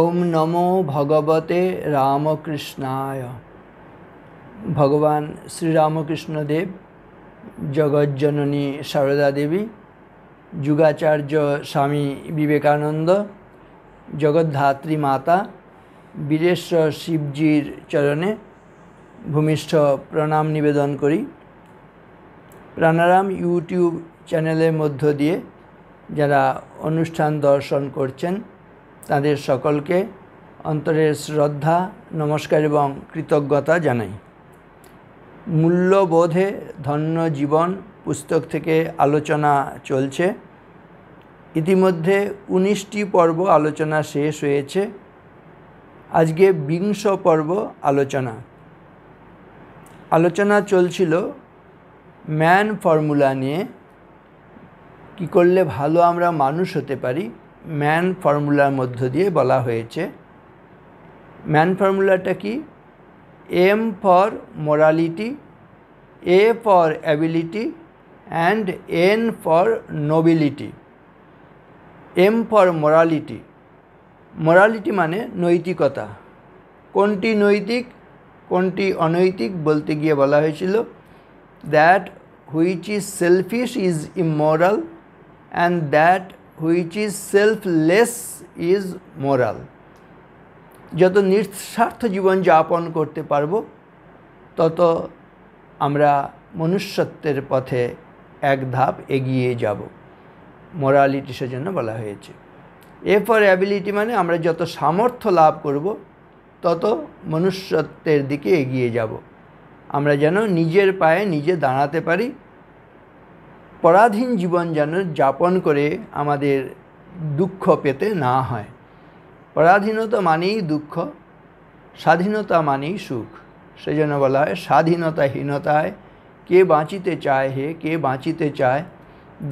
ওম নমো ভগবতে রামকৃষ্ণায় ভগবান শ্রীরামকৃষ্ণদেব জগজ্জননী সারদা দেবী যুগাচার্য স্বামী বিবেকানন্দ জগদ্ধাত্রী মাতা বীরেশ্বর শিবজির চরণে ভূমিষ্ঠ প্রণাম নিবেদন করি প্রাণারাম ইউটিউব চ্যানেলের মধ্য দিয়ে যারা অনুষ্ঠান দর্শন করছেন তাদের সকলকে অন্তরের শ্রদ্ধা নমস্কার এবং কৃতজ্ঞতা জানাই মূল্যবোধে ধন্য জীবন পুস্তক থেকে আলোচনা চলছে ইতিমধ্যে উনিশটি পর্ব আলোচনা শেষ হয়েছে আজকে বিংশ পর্ব আলোচনা আলোচনা চলছিল ম্যান ফর্মুলা নিয়ে কি করলে ভালো আমরা মানুষ হতে পারি ম্যান ফর্মুলার মধ্য দিয়ে বলা হয়েছে ম্যান ফর্মুলাটা কি M for morality A for ability and N for nobility M for morality morality মানে নৈতিকতা কোনটি নৈতিক কোনটি অনৈতিক বলতে গিয়ে বলা হয়েছিল that which is selfish is immoral and that which is selfless is moral যত নিঃস্বার্থ জীবন যাপন করতে পারব তত আমরা মনুষ্যত্বের পথে এক ধাপ এগিয়ে যাব মোরালিটি সেজন্য বলা হয়েছে এ ফর অ্যাবিলিটি মানে আমরা যত সামর্থ্য লাভ করব তত মনুষ্যত্বের দিকে এগিয়ে যাব আমরা যেন নিজের পায়ে নিজে দাঁড়াতে পারি পরাধীন জীবন যেন যাপন করে আমাদের দুঃখ পেতে না হয় পরাধীনতা মানেই দুঃখ স্বাধীনতা মানেই সুখ সেজন্য বলা হয় স্বাধীনতাহীনতায় কে বাঁচিতে চায় হে কে বাঁচিতে চায়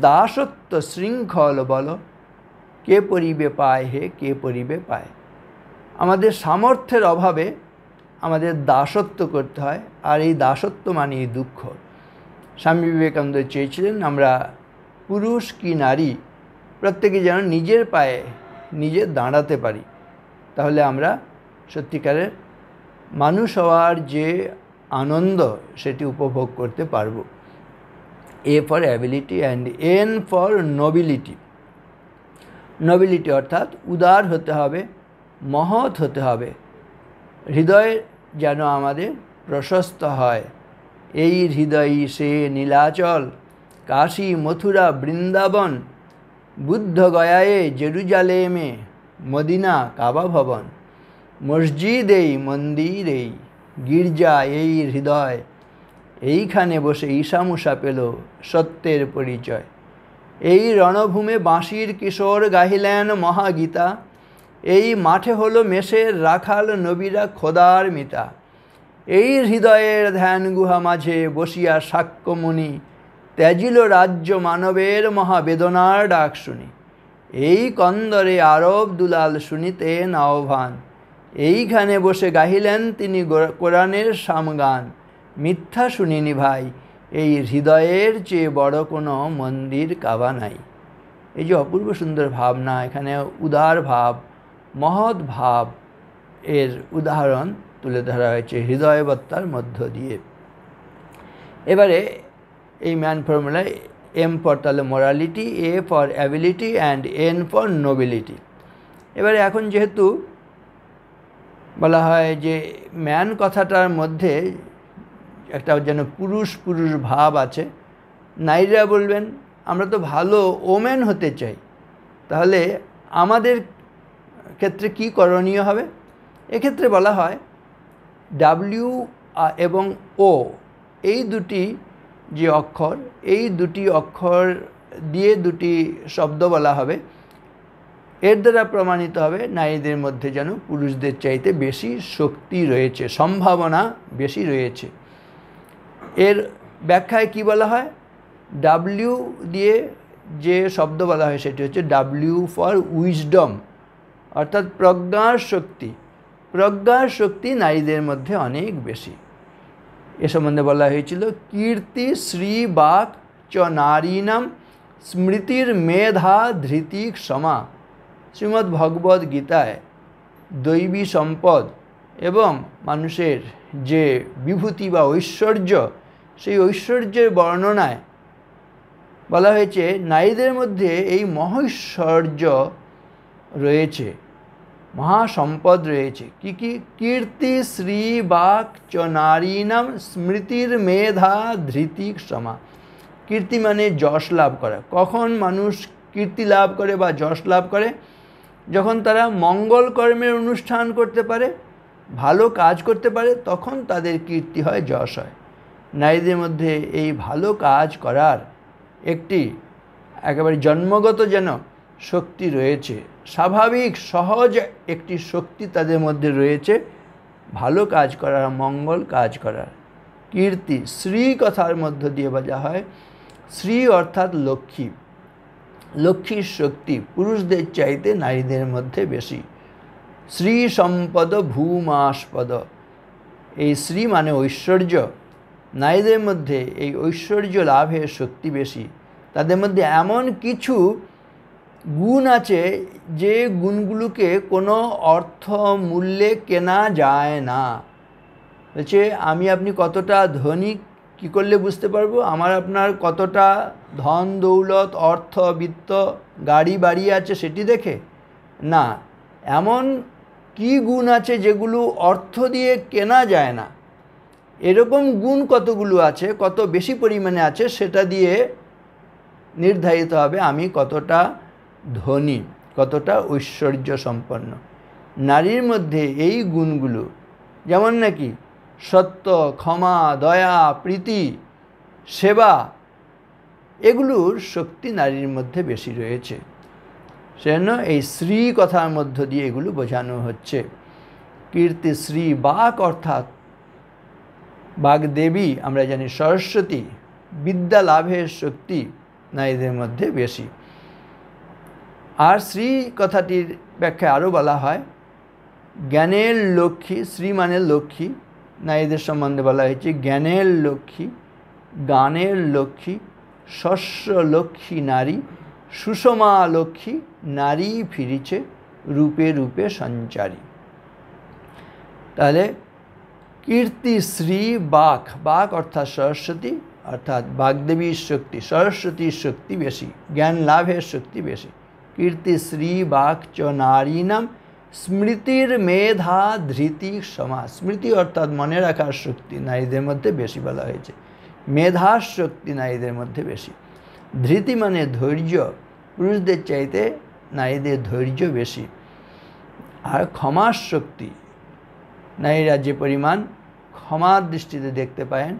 দাসত্ব শৃঙ্খল বল কে পরিবে পায় হে কে পরিবে পায় আমাদের সামর্থ্যের অভাবে আমাদের দাসত্ব করতে হয় আর এই দাসত্ব মানেই দুঃখ স্বামী বিবেকানন্দ চেয়েছিলেন আমরা পুরুষ কি নারী প্রত্যেকে যেন নিজের পায়ে নিজে দাঁড়াতে পারি তাহলে আমরা সত্যিকারের মানুষ হওয়ার যে আনন্দ সেটি উপভোগ করতে পারব A for ability and N for nobility nobility অর্থাৎ উদার হতে হবে মহৎ হতে হবে হৃদয় যেন আমাদের প্রশস্ত হয় এই হৃদয়ই সে নীলাচল কাশী মথুরা বৃন্দাবন বুদ্ধগয়ায়ে জেরুজালেমে মদিনা কাবা ভবন মন্দির মন্দিরেই গির্জা এই হৃদয় এইখানে বসে ঈশামুষা পেল সত্যের পরিচয় এই রণভূমে বাঁশির কিশোর গাহিলেন মহাগীতা এই মাঠে হলো মেষের রাখাল নবীরা খোদার মিতা এই হৃদয়ের ধ্যান গুহা মাঝে বসিয়া সাক্ষ্যমণি ত্যাজিল রাজ্য মানবের মহাবেদনার ডাক শুনি এই কন্দরে আরব দুলাল শুনিতেন আহ্বান এইখানে বসে গাহিলেন তিনি কোরআনের সামগান মিথ্যা শুনিনি ভাই এই হৃদয়ের চেয়ে বড় কোনো মন্দির কাবা নাই এই যে অপূর্ব সুন্দর ভাবনা এখানে উদার ভাব মহৎ ভাব এর উদাহরণ তুলে ধরা হয়েছে হৃদয়বত্তার মধ্য দিয়ে এবারে এই ম্যান ফর্মুলায় এম ফর তাহলে morality A for ability and N for nobility এবারে এখন যেহেতু বলা হয় যে ম্যান কথাটার মধ্যে একটা যেন পুরুষ পুরুষ ভাব আছে নারীরা বলবেন আমরা তো ভালো ওম্যান হতে চাই তাহলে আমাদের ক্ষেত্রে কি করণীয় হবে এক্ষেত্রে বলা হয় ডাব্লিউ এবং ও এই দুটি যে অক্ষর এই দুটি অক্ষর দিয়ে দুটি শব্দ বলা হবে এর দ্বারা প্রমাণিত হবে নারীদের মধ্যে যেন পুরুষদের চাইতে বেশি শক্তি রয়েছে সম্ভাবনা বেশি রয়েছে এর ব্যাখ্যায় কি বলা হয় ডাব্লিউ দিয়ে যে শব্দ বলা হয় সেটি হচ্ছে ডাব্লিউ ফর উইজডম অর্থাৎ প্রজ্ঞার শক্তি প্রজ্ঞার শক্তি নারীদের মধ্যে অনেক বেশি এ সম্বন্ধে বলা হয়েছিল কীর্তি শ্রী বাক চ নারীনাম স্মৃতির মেধা ধৃতি ক্ষমা শ্রীমদ্ ভগবদ্ গীতায় দৈবী সম্পদ এবং মানুষের যে বিভূতি বা ঐশ্বর্য সেই ঐশ্বর্যের বর্ণনায় বলা হয়েছে নারীদের মধ্যে এই মহৈশ্বর্য রয়েছে মহাসম্পদ রয়েছে কি কি কীর্তি শ্রী বাক চ নারীনাম স্মৃতির মেধা ধৃতি ক্ষমা কীর্তি মানে যশ লাভ করা কখন মানুষ কীর্তি লাভ করে বা যশ লাভ করে যখন তারা মঙ্গল কর্মের অনুষ্ঠান করতে পারে ভালো কাজ করতে পারে তখন তাদের কীর্তি হয় যশ হয় নারীদের মধ্যে এই ভালো কাজ করার একটি একেবারে জন্মগত যেন শক্তি রয়েছে স্বাভাবিক সহজ একটি শক্তি তাদের মধ্যে রয়েছে ভালো কাজ করার মঙ্গল কাজ করার কীর্তি শ্রী কথার মধ্য দিয়ে বোঝা হয় শ্রী অর্থাৎ লক্ষ্মী লক্ষ্মীর শক্তি পুরুষদের চাইতে নারীদের মধ্যে বেশি শ্রী সম্পদ ভূমাসপদ এই শ্রী মানে ঐশ্বর্য নারীদের মধ্যে এই ঐশ্বর্য লাভের শক্তি বেশি তাদের মধ্যে এমন কিছু গুণ আছে যে গুণগুলোকে কোনো অর্থ মূল্যে কেনা যায় না বলছে আমি আপনি কতটা ধনী কি করলে বুঝতে পারবো আমার আপনার কতটা ধন দৌলত অর্থ বিত্ত গাড়ি বাড়ি আছে সেটি দেখে না এমন কি গুণ আছে যেগুলো অর্থ দিয়ে কেনা যায় না এরকম গুণ কতগুলো আছে কত বেশি পরিমাণে আছে সেটা দিয়ে নির্ধারিত হবে আমি কতটা ধনী কতটা ঐশ্বর্য সম্পন্ন নারীর মধ্যে এই গুণগুলো যেমন নাকি সত্য ক্ষমা দয়া প্রীতি সেবা এগুলোর শক্তি নারীর মধ্যে বেশি রয়েছে সেজন্য এই শ্রী কথার মধ্য দিয়ে এগুলো বোঝানো হচ্ছে কীর্তিশ্রী বাক অর্থাৎ বাগদেবী আমরা জানি সরস্বতী বিদ্যা লাভের শক্তি নারীদের মধ্যে বেশি আর শ্রী কথাটির ব্যাখ্যায় আরও বলা হয় জ্ঞানের লক্ষ্মী শ্রী মানে লক্ষ্মী না এদের সম্বন্ধে বলা হয়েছে জ্ঞানের লক্ষ্মী গানের লক্ষ্মী শস্য লক্ষ্মী নারী সুষমা লক্ষ্মী নারী ফিরিছে রূপে রূপে সঞ্চারী তাহলে কীর্তি শ্রী বাঘ বাঘ অর্থাৎ সরস্বতী অর্থাৎ বাগদেবীর শক্তি সরস্বতীর শক্তি বেশি জ্ঞান লাভের শক্তি বেশি কীর্তিশ্রী বাক্য নারীনাম স্মৃতির মেধা ধৃতি সমা স্মৃতি অর্থাৎ মনে রাখার শক্তি নারীদের মধ্যে বেশি বলা হয়েছে মেধা শক্তি নারীদের মধ্যে বেশি ধৃতি মানে ধৈর্য পুরুষদের চাইতে নারীদের ধৈর্য বেশি আর ক্ষমার শক্তি নারীরা যে পরিমাণ ক্ষমার দৃষ্টিতে দেখতে পায়েন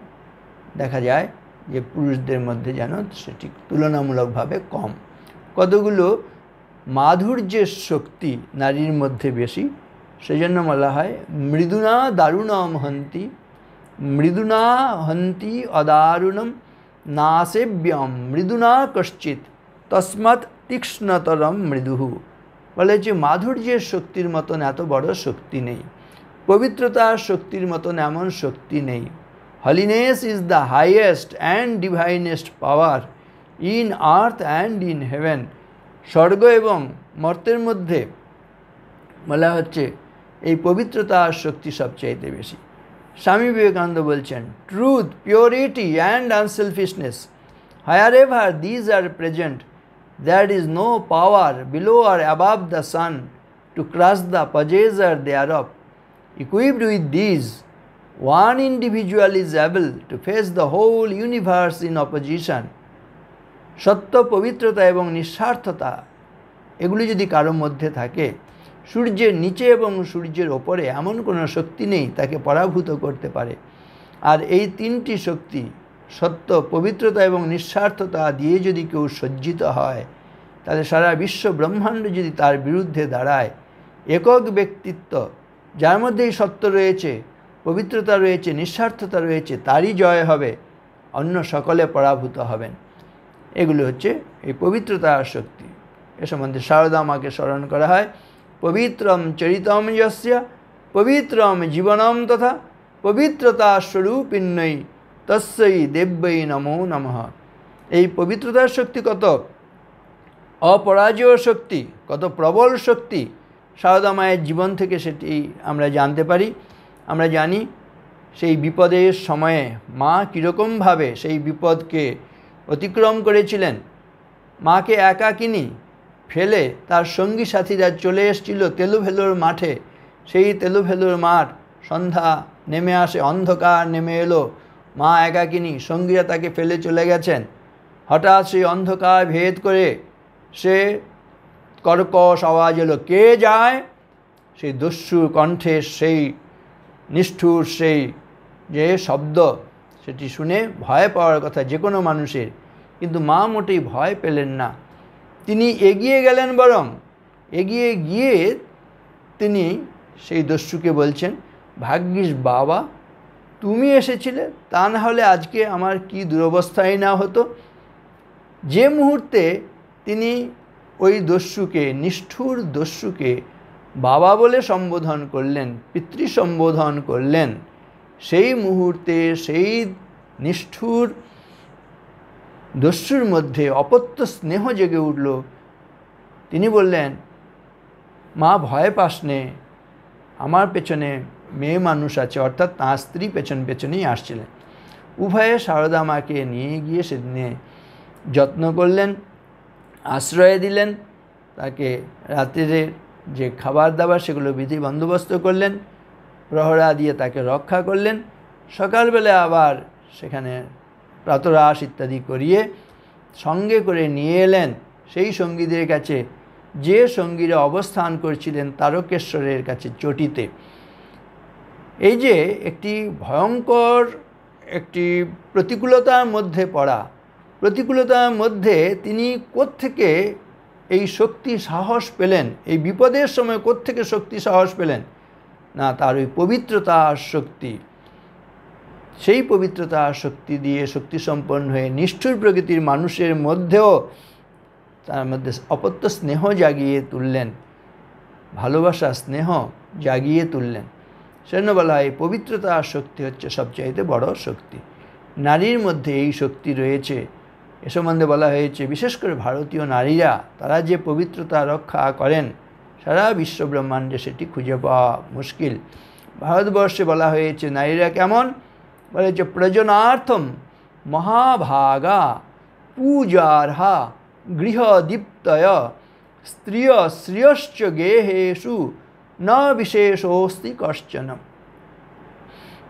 দেখা যায় যে পুরুষদের মধ্যে যেন সেটি তুলনামূলকভাবে কম কতগুলো মাধুর্যের শক্তি নারীর মধ্যে বেশি সেজন্য বলা হয় মৃদুনা দারুণম হন্তি মৃদুনা হন্তি অদারুণম নাসেব্যম মৃদুনা কশ্চিত তসমাৎ তীক্ষ্ণতরম মৃদুহু বলে যে মাধুর্যের শক্তির মতন এত বড় শক্তি নেই পবিত্রতার শক্তির মতন এমন শক্তি নেই holiness is the highest and divinest power in earth and in heaven স্বর্গ এবং মর্তের মধ্যে বলা হচ্ছে এই পবিত্রতা আর শক্তি সবচাইতে বেশি স্বামী বিবেকানন্দ বলছেন truth purity and unselfishness wherever these are present that is no power below or above the sun to crush the are of equipped with these one individual is able to face the whole universe in opposition সত্য পবিত্রতা এবং নিঃস্বার্থতা এগুলি যদি কারোর মধ্যে থাকে সূর্যের নিচে এবং সূর্যের ওপরে এমন কোনো শক্তি নেই তাকে পরাভূত করতে পারে আর এই তিনটি শক্তি সত্য পবিত্রতা এবং নিঃস্বার্থতা দিয়ে যদি কেউ সজ্জিত হয় তাহলে সারা বিশ্ব ব্রহ্মাণ্ড যদি তার বিরুদ্ধে দাঁড়ায় একক ব্যক্তিত্ব যার মধ্যেই সত্য রয়েছে পবিত্রতা রয়েছে নিঃস্বার্থতা রয়েছে তারই জয় হবে অন্য সকলে পরাভূত হবেন এগুলো হচ্ছে এই পবিত্রতা শক্তি এ সম্বন্ধে শারদা মাকে স্মরণ করা হয় পবিত্রম চরিতম যশ্যা পবিত্রম জীবনম তথা পবিত্রতা স্বরূপিণ্যই তস্যই দেব্যই নমো নম এই পবিত্রতার শক্তি কত অপরাজয় শক্তি কত প্রবল শক্তি সারদা মায়ের জীবন থেকে সেটি আমরা জানতে পারি আমরা জানি সেই বিপদের সময়ে মা কীরকমভাবে সেই বিপদকে অতিক্রম করেছিলেন মাকে কিনি ফেলে তার সঙ্গী সাথীরা চলে এসেছিল তেলুভেলোর মাঠে সেই তেলুভেলোর মাঠ সন্ধ্যা নেমে আসে অন্ধকার নেমে এলো মা কিনি সঙ্গীরা তাকে ফেলে চলে গেছেন হঠাৎ সেই অন্ধকার ভেদ করে সে কর্কশ আওয়াজ এলো কে যায় সেই দস্যু কণ্ঠে সেই নিষ্ঠুর সেই যে শব্দ সেটি শুনে ভয় পাওয়ার কথা যে কোনো মানুষের কিন্তু মা মোটেই ভয় পেলেন না তিনি এগিয়ে গেলেন বরং এগিয়ে গিয়ে তিনি সেই দস্যুকে বলছেন ভাগ্যিস বাবা তুমি এসেছিলে তা না হলে আজকে আমার কি দুরবস্থায় না হতো যে মুহূর্তে তিনি ওই দস্যুকে নিষ্ঠুর দস্যুকে বাবা বলে সম্বোধন করলেন পিতৃ সম্বোধন করলেন সেই মুহূর্তে সেই নিষ্ঠুর দস্যুর মধ্যে অপত্য স্নেহ জেগে উঠল তিনি বললেন মা ভয় পাস নে আমার পেছনে মেয়ে মানুষ আছে অর্থাৎ তাঁর স্ত্রী পেছন পেছনেই আসছিলেন উভয়ে সারদা মাকে নিয়ে গিয়ে সেদিনে যত্ন করলেন আশ্রয় দিলেন তাকে রাত্রে যে খাবার দাবার সেগুলো বিধি বন্দোবস্ত করলেন প্রহরা দিয়ে তাকে রক্ষা করলেন সকালবেলা আবার সেখানে প্রাতরাস ইত্যাদি করিয়ে সঙ্গে করে নিয়ে এলেন সেই সঙ্গীদের কাছে যে সঙ্গীরা অবস্থান করছিলেন তারকেশ্বরের কাছে চটিতে এই যে একটি ভয়ঙ্কর একটি প্রতিকূলতার মধ্যে পড়া প্রতিকূলতার মধ্যে তিনি কোত্থেকে এই শক্তি সাহস পেলেন এই বিপদের সময় কোত্থেকে শক্তি সাহস পেলেন না তার ওই পবিত্রতা শক্তি সেই পবিত্রতা শক্তি দিয়ে শক্তি সম্পন্ন হয়ে নিষ্ঠুর প্রকৃতির মানুষের মধ্যেও তার মধ্যে অপত্য স্নেহ জাগিয়ে তুললেন ভালোবাসা স্নেহ জাগিয়ে তুললেন সেজন্য বলা হয় পবিত্রতা শক্তি হচ্ছে সবচাইতে বড় শক্তি নারীর মধ্যে এই শক্তি রয়েছে এ সম্বন্ধে বলা হয়েছে বিশেষ করে ভারতীয় নারীরা তারা যে পবিত্রতা রক্ষা করেন সারা বিশ্বব্রহ্মাণ্ডে সেটি খুঁজে পাওয়া মুশকিল ভারতবর্ষে বলা হয়েছে নারীরা কেমন বলে যে প্রজনার্থম মহাভাগা পূজারহা গৃহদীপ্তয় स्त्रिय ศรี ষজগেhesu ন বিশেষোস্তি কশ্চনম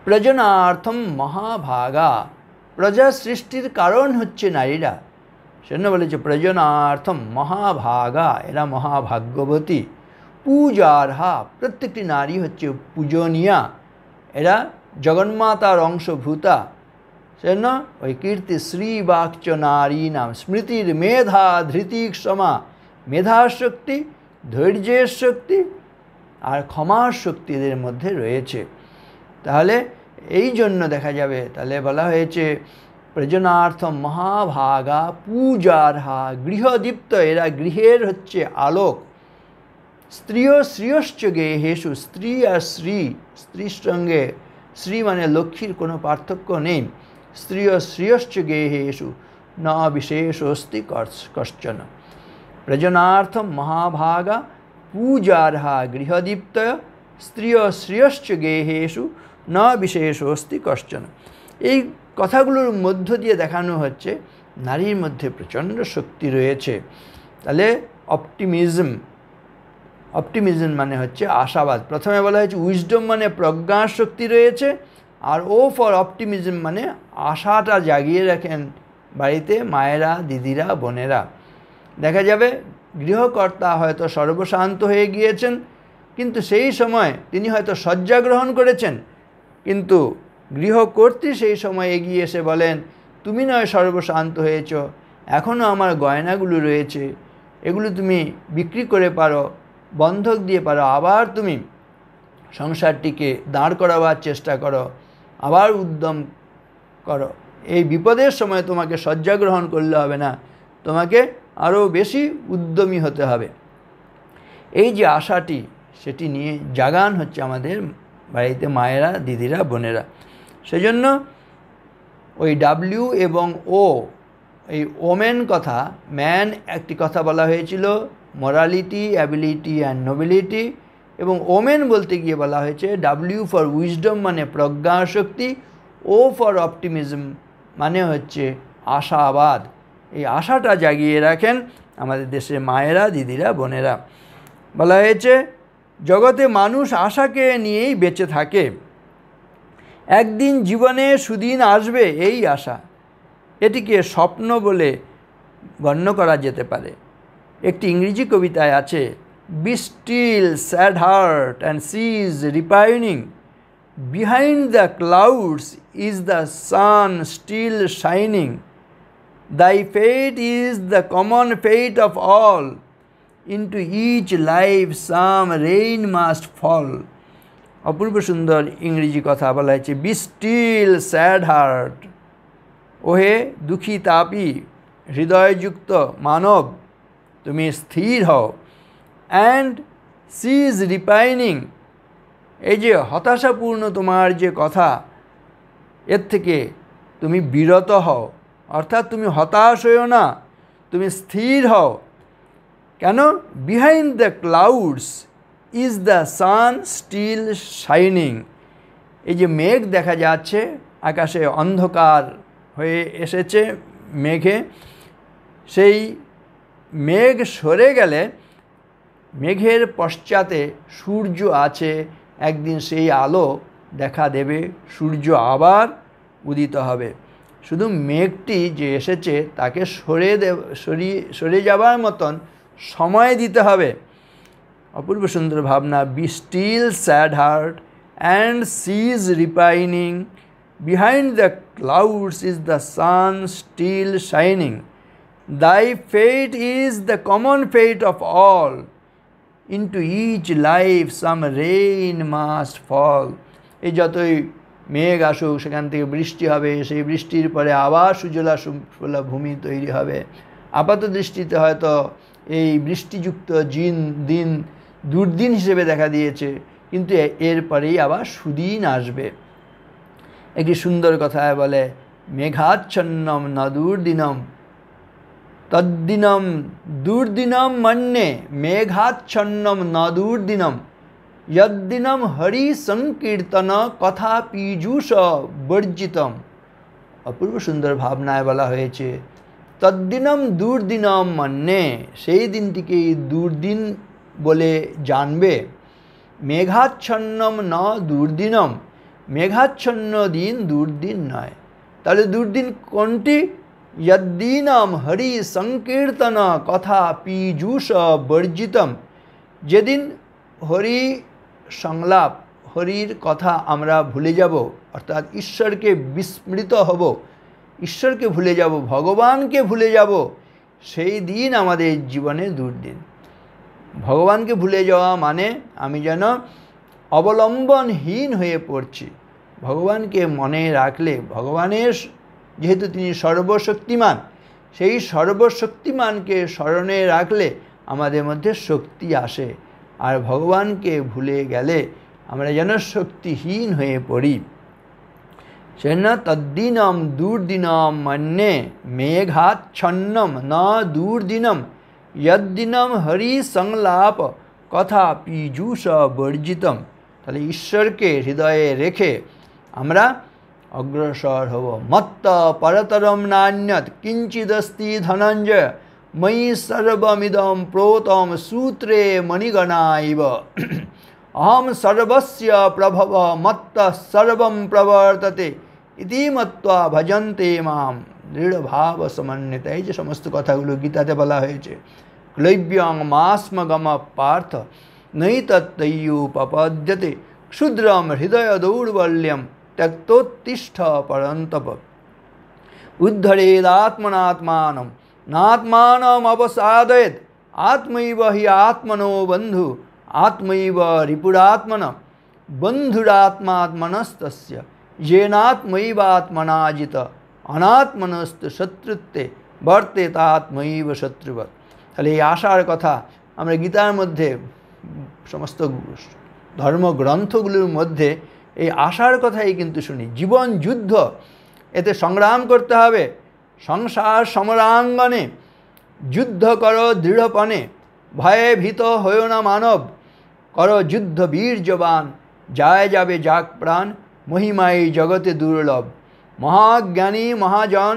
প্রজনার্থম মহাভাগা প্রজা সৃষ্টির কারণ হচ্ছে নারীরা কেননা বলেছে প্রজনার্থম মহাভাগা এরা মহাভাগবতী পূজারহা প্রত্যেক নারী হচ্ছে পূজনীয় এরা জগন্মাতার অংশভূতা সেজন্য ওই কীর্তি শ্রী বাক্য নারী নাম স্মৃতির মেধা ধৃতিক ক্ষমা মেধার শক্তি ধৈর্যের শক্তি আর ক্ষমার শক্তিদের মধ্যে রয়েছে তাহলে এই জন্য দেখা যাবে তাহলে বলা হয়েছে প্রজনার্থ মহাভাগা পূজারহা গৃহদীপ্ত এরা গৃহের হচ্ছে আলোক স্ত্রীয় শ্রীয়শ্চ গেহেশু স্ত্রী আর স্ত্রী স্ত্রীর সঙ্গে শ্রী মানে লক্ষ্মীর কোনো পার্থক্য নেই স্ত্রীয় শ্রীয়শ্চ গেহেষু না অস্তি কশ্চন প্রজনার্থ মহাভাগা পূজার্হা গৃহদীপ্তয় স্ত্রীয় শ্রেয়শ্চ গেহেষু না অস্তি কশ্চন এই কথাগুলোর মধ্য দিয়ে দেখানো হচ্ছে নারীর মধ্যে প্রচণ্ড শক্তি রয়েছে তাহলে অপটিমিজম অপটিমিজম মানে হচ্ছে আশাবাদ প্রথমে বলা হয়েছে উইজডম মানে প্রজ্ঞা শক্তি রয়েছে আর ও ফর অপটিমিজম মানে আশাটা জাগিয়ে রাখেন বাড়িতে মায়েরা দিদিরা বোনেরা দেখা যাবে গৃহকর্তা হয়তো সর্বশান্ত হয়ে গিয়েছেন কিন্তু সেই সময় তিনি হয়তো শয্যা গ্রহণ করেছেন কিন্তু গৃহকর্ত্রী সেই সময় এগিয়ে এসে বলেন তুমি নয় সর্বশান্ত হয়েছ এখনও আমার গয়নাগুলো রয়েছে এগুলো তুমি বিক্রি করে পারো বন্ধক দিয়ে পারো আবার তুমি সংসারটিকে দাঁড় করাবার চেষ্টা করো আবার উদ্যম করো এই বিপদের সময় তোমাকে শয্যা গ্রহণ করলে হবে না তোমাকে আরও বেশি উদ্যমী হতে হবে এই যে আশাটি সেটি নিয়ে জাগান হচ্ছে আমাদের বাড়িতে মায়েরা দিদিরা বোনেরা সেজন্য ওই ডাব্লিউ এবং ও এই ওমেন কথা ম্যান একটি কথা বলা হয়েছিল মরালিটি অ্যাবিলিটি অ্যান্ড নোবিলিটি এবং ওমেন বলতে গিয়ে বলা হয়েছে ডাব্লিউ ফর উইজডম মানে প্রজ্ঞা শক্তি ও ফর অপটিমিজম মানে হচ্ছে আশাবাদ এই আশাটা জাগিয়ে রাখেন আমাদের দেশের মায়েরা দিদিরা বোনেরা বলা হয়েছে জগতে মানুষ আশাকে নিয়েই বেঁচে থাকে একদিন জীবনে সুদিন আসবে এই আশা এটিকে স্বপ্ন বলে গণ্য করা যেতে পারে একটি ইংরেজি কবিতায় আছে be still sad heart and cease repining behind the clouds is the sun still shining thy fate is the common fate of all into each life some rain must fall অপূর্ব সুন্দর ইংরেজি কথা বলা হয়েছে বি স্টিল স্যাড হার্ট ওহে দুঃখী তাপি হৃদয়যুক্ত মানব তুমি স্থির হও অ্যান্ড সি ইজ রিপাইনিং এই যে হতাশাপূর্ণ তোমার যে কথা এর থেকে তুমি বিরত হও অর্থাৎ তুমি হতাশ হইও না তুমি স্থির হও কেন behind the clouds is the sun still shining এই যে মেঘ দেখা যাচ্ছে আকাশে অন্ধকার হয়ে এসেছে মেঘে সেই মেঘ সরে গেলে মেঘের পশ্চাতে সূর্য আছে একদিন সেই আলো দেখা দেবে সূর্য আবার উদিত হবে শুধু মেঘটি যে এসেছে তাকে সরে দে সরিয়ে সরে যাবার মতন সময় দিতে হবে অপূর্ব সুন্দর ভাবনা be still sad heart and cease repining behind the clouds is the sun still shining Thy fate is the common fate of all. Into each life some rain must fall. এই যতই মেঘ আসুক সেখান থেকে বৃষ্টি হবে সেই বৃষ্টির পরে আবার সুজলা সুফলা ভূমি তৈরি হবে আপাত দৃষ্টিতে হয়তো এই বৃষ্টিযুক্ত জিন দিন দুর্দিন হিসেবে দেখা দিয়েছে কিন্তু এরপরেই আবার সুদিন আসবে একটি সুন্দর কথায় বলে মেঘাচ্ছন্নম নদুর্দিনম तद्दीनम दुर्दीनम मन्ये मेघाच्छन्नम न दुर्दीनम यद्दीनम हरि संकीर्तन कथा पीजूष वर्जितम अपूर्व सुंदर भावनाएं वाला है चे तद्दीनम दुर्दीनम मन्ये से दिन टीके दुर्दीन बोले जानबे मेघाच्छन्नम न दुर्दिनम मेघाच्छन्न दिन दुर्दीन न है तले दुर्दीन कौन यद्दीनम हरि সংকীর্তন কথা পীযূষ বর্জিতম যেদিন হরি সংলাপ হরির কথা আমরা ভুলে যাব অর্থাৎ ঈশ্বরকে বিস্মৃত হব ঈশ্বরকে ভুলে যাব ভগবানকে ভুলে যাব সেই দিন আমাদের জীবনে দুর্দিন ভগবানকে ভুলে যাওয়া মানে আমি যেন অবলম্বনহীন হয়ে পড়ছি ভগবানকে মনে রাখলে ভগবানের যেহেতু তিনি সর্বশক্তিমান সেই সর্বশক্তিমানকে স্মরণে রাখলে আমাদের মধ্যে শক্তি আসে আর ভগবানকে ভুলে গেলে আমরা যেন শক্তিহীন হয়ে পড়ি না তদ্দিনম দুর্দিনম মন্যে মেঘাচ্ছন্নম না দুর্দিনম যদ্দিনম হরি সংলাপ কথা পীযুষ বর্জিতম তাহলে ঈশ্বরকে হৃদয়ে রেখে আমরা অগ্রসর হব মত্ত পরতরম নান্যত কিঞ্চিদস্তি ধনঞ্জয় মই সর্বমিদম প্রোতম সূত্রে মণিগণা ইব অহম সর্বস্য প্রভব মত্ত সর্বম প্রবর্ততে ইতি মত্বা ভজন্তে মাম দৃঢ়ভাব সমন্বিত এই যে সমস্ত কথাগুলো গীতাতে বলা হয়েছে ক্লৈব্যং মাস্মগম পার্থ নৈতত্তৈপদ্যতে ক্ষুদ্রম হৃদয় দৌর্বল্যম त्यक्तोत्तिष्ठ परंतप उद्धरेदात्मनात्मान नात्मानम अवसादयत आत्मैव हि आत्मनो बंधु आत्मैव रिपुरात्मन बंधुरात्मात्मनस्त येनात्मैवात्मनाजित অনাত্মনস্ত শত্রুত্বে বর্তে তাত্মৈব শত্রুবৎ তাহলে এই আশার কথা আমরা গীতার মধ্যে সমস্ত ধর্মগ্রন্থগুলির মধ্যে এই আশার কথাই কিন্তু শুনি জীবন যুদ্ধ এতে সংগ্রাম করতে হবে সংসার সমরাঙ্গনে যুদ্ধ করো দৃঢ়পণে ভয়ে ভীত হয়েও না মানব করো যুদ্ধ বীর্যবান যায় যাবে যাক প্রাণ মহিমা এই জগতে দুর্লভ মহাজ্ঞানী মহাজন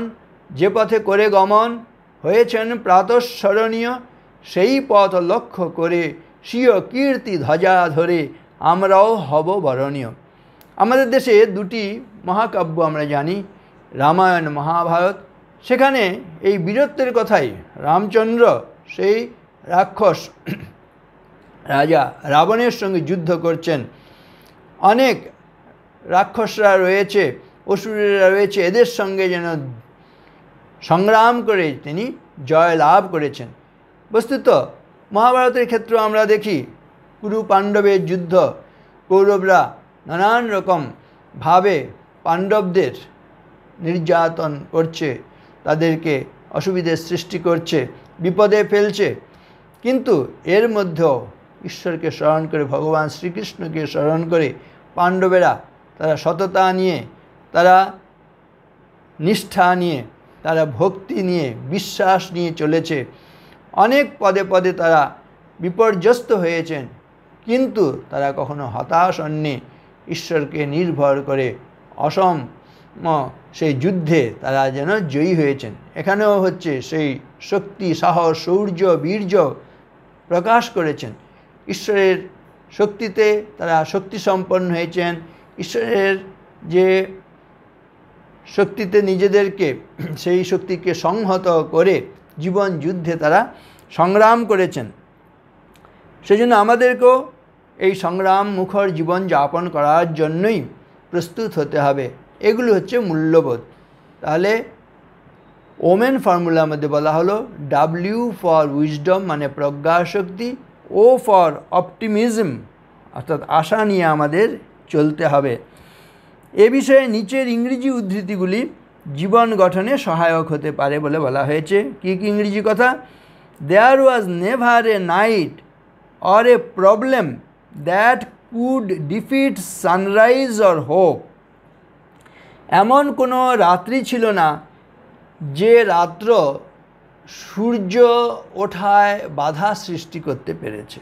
যে পথে করে গমন হয়েছেন প্রাতঃস্মরণীয় সেই পথ লক্ষ্য করে স্বীয় কীর্তি ধ্বজা ধরে আমরাও হব বরণীয় আমাদের দেশে দুটি মহাকাব্য আমরা জানি রামায়ণ মহাভারত সেখানে এই বীরত্বের কথাই রামচন্দ্র সেই রাক্ষস রাজা রাবণের সঙ্গে যুদ্ধ করছেন অনেক রাক্ষসরা রয়েছে অসুরেরা রয়েছে এদের সঙ্গে যেন সংগ্রাম করে তিনি জয় লাভ করেছেন বস্তুত মহাভারতের ক্ষেত্র আমরা দেখি কুরু পাণ্ডবের যুদ্ধ কৌরবরা নানান রকম ভাবে পাণ্ডবদের নির্যাতন করছে তাদেরকে অসুবিধের সৃষ্টি করছে বিপদে ফেলছে কিন্তু এর মধ্যেও ঈশ্বরকে স্মরণ করে ভগবান শ্রীকৃষ্ণকে স্মরণ করে পাণ্ডবেরা তারা সততা নিয়ে তারা নিষ্ঠা নিয়ে তারা ভক্তি নিয়ে বিশ্বাস নিয়ে চলেছে অনেক পদে পদে তারা বিপর্যস্ত হয়েছেন কিন্তু তারা কখনো হতাশ অন্যে ঈশ্বরকে নির্ভর করে অসম সেই যুদ্ধে তারা যেন জয়ী হয়েছেন এখানেও হচ্ছে সেই শক্তি সাহস সৌর্য বীর্য প্রকাশ করেছেন ঈশ্বরের শক্তিতে তারা শক্তি সম্পন্ন হয়েছেন ঈশ্বরের যে শক্তিতে নিজেদেরকে সেই শক্তিকে সংহত করে জীবন যুদ্ধে তারা সংগ্রাম করেছেন সেজন্য আমাদেরকেও এই সংগ্রাম মুখর জীবন যাপন করার জন্যই প্রস্তুত হতে হবে এগুলো হচ্ছে মূল্যবোধ তাহলে ওমেন ফর্মুলার মধ্যে বলা হলো ডাব্লিউ ফর উইজডম মানে প্রজ্ঞাশক্তি ও ফর অপটিমিজম অর্থাৎ আশা নিয়ে আমাদের চলতে হবে এ বিষয়ে নিচের ইংরেজি উদ্ধৃতিগুলি জীবন গঠনে সহায়ক হতে পারে বলে বলা হয়েছে কী কি ইংরেজি কথা there was never a night or a problem that could defeat sunrise or hope এমন কোনো রাত্রি ছিল না যে রাত্র সূর্য ওঠায় বাধা সৃষ্টি করতে পেরেছে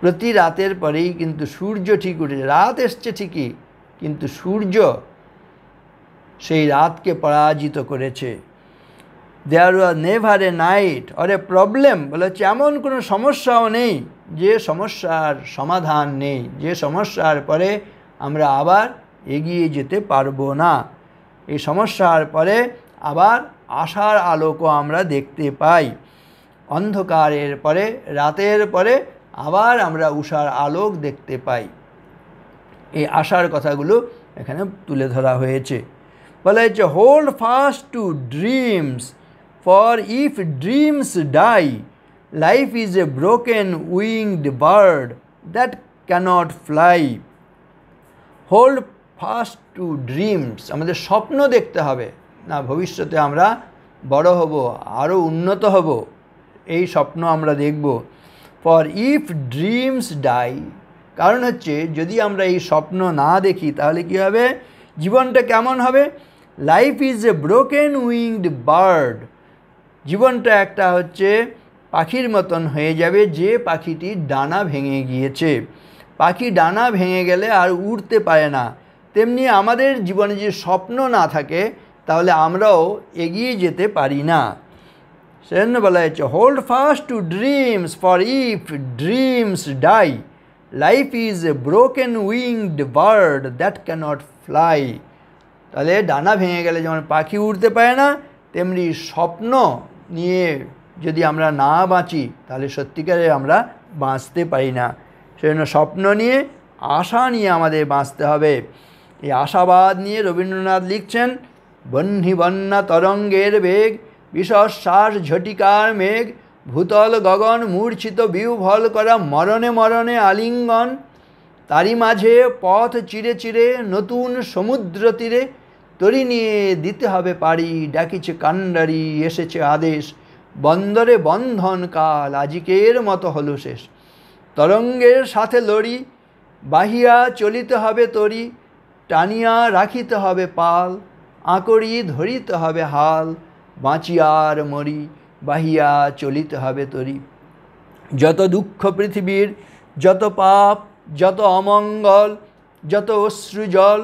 প্রতি রাতের পরেই কিন্তু সূর্য ঠিক উঠেছে রাত এসছে ঠিকই কিন্তু সূর্য সেই রাতকে পরাজিত করেছে there was never a night or a problem বলে হচ্ছে এমন কোনো সমস্যাও নেই যে সমস্যার সমাধান নেই যে সমস্যার পরে আমরা আবার এগিয়ে যেতে পারবো না এই সমস্যার পরে আবার আশার আলোকও আমরা দেখতে পাই অন্ধকারের পরে রাতের পরে আবার আমরা উষার আলোক দেখতে পাই এই আশার কথাগুলো এখানে তুলে ধরা হয়েছে বলা হচ্ছে hold fast to dreams For if dreams die, life is a broken winged bird that cannot fly. Hold fast to dreams আমাদের স্বপ্ন দেখতে হবে না ভবিষ্যতে আমরা বড় হব আরও উন্নত হব এই স্বপ্ন আমরা দেখব ফর ইফ ড্রিমস ডাই কারণ হচ্ছে যদি আমরা এই স্বপ্ন না দেখি তাহলে কি হবে জীবনটা কেমন হবে life is a broken winged bird জীবনটা একটা হচ্ছে পাখির মতন হয়ে যাবে যে পাখিটি ডানা ভেঙে গিয়েছে পাখি ডানা ভেঙে গেলে আর উড়তে পারে না তেমনি আমাদের জীবনে যে স্বপ্ন না থাকে তাহলে আমরাও এগিয়ে যেতে পারি না সেজন্য বলা হয়েছে hold fast to dreams for if dreams die life is a broken winged bird that cannot fly তাহলে ডানা ভেঙে গেলে যেমন পাখি উড়তে পারে না তেমনি স্বপ্ন নিয়ে যদি আমরা না বাঁচি তাহলে সত্যিকারে আমরা বাঁচতে পারি না সেজন্য স্বপ্ন নিয়ে আশা নিয়ে আমাদের বাঁচতে হবে এই আশাবাদ নিয়ে রবীন্দ্রনাথ লিখছেন বহ্নি বন্যা তরঙ্গের বেগ বিষশ্বাস ঝটিকার মেঘ ভূতল গগন মূর্ছিত বিউভল করা মরণে মরণে আলিঙ্গন তারই মাঝে পথ চিরে চিরে নতুন সমুদ্র তীরে তরি নিয়ে দিতে হবে পারি ডাকিছে কান্ডারি এসেছে আদেশ বন্দরে বন্ধন কাল আজিকের মতো হলো শেষ তরঙ্গের সাথে লড়ি বাহিয়া চলিতে হবে তরি টানিয়া রাখিতে হবে পাল আঁকড়ি ধরিতে হবে হাল বাঁচিয়ার মরি বাহিয়া চলিতে হবে তরি যত দুঃখ পৃথিবীর যত পাপ যত অমঙ্গল যত অশ্রুজল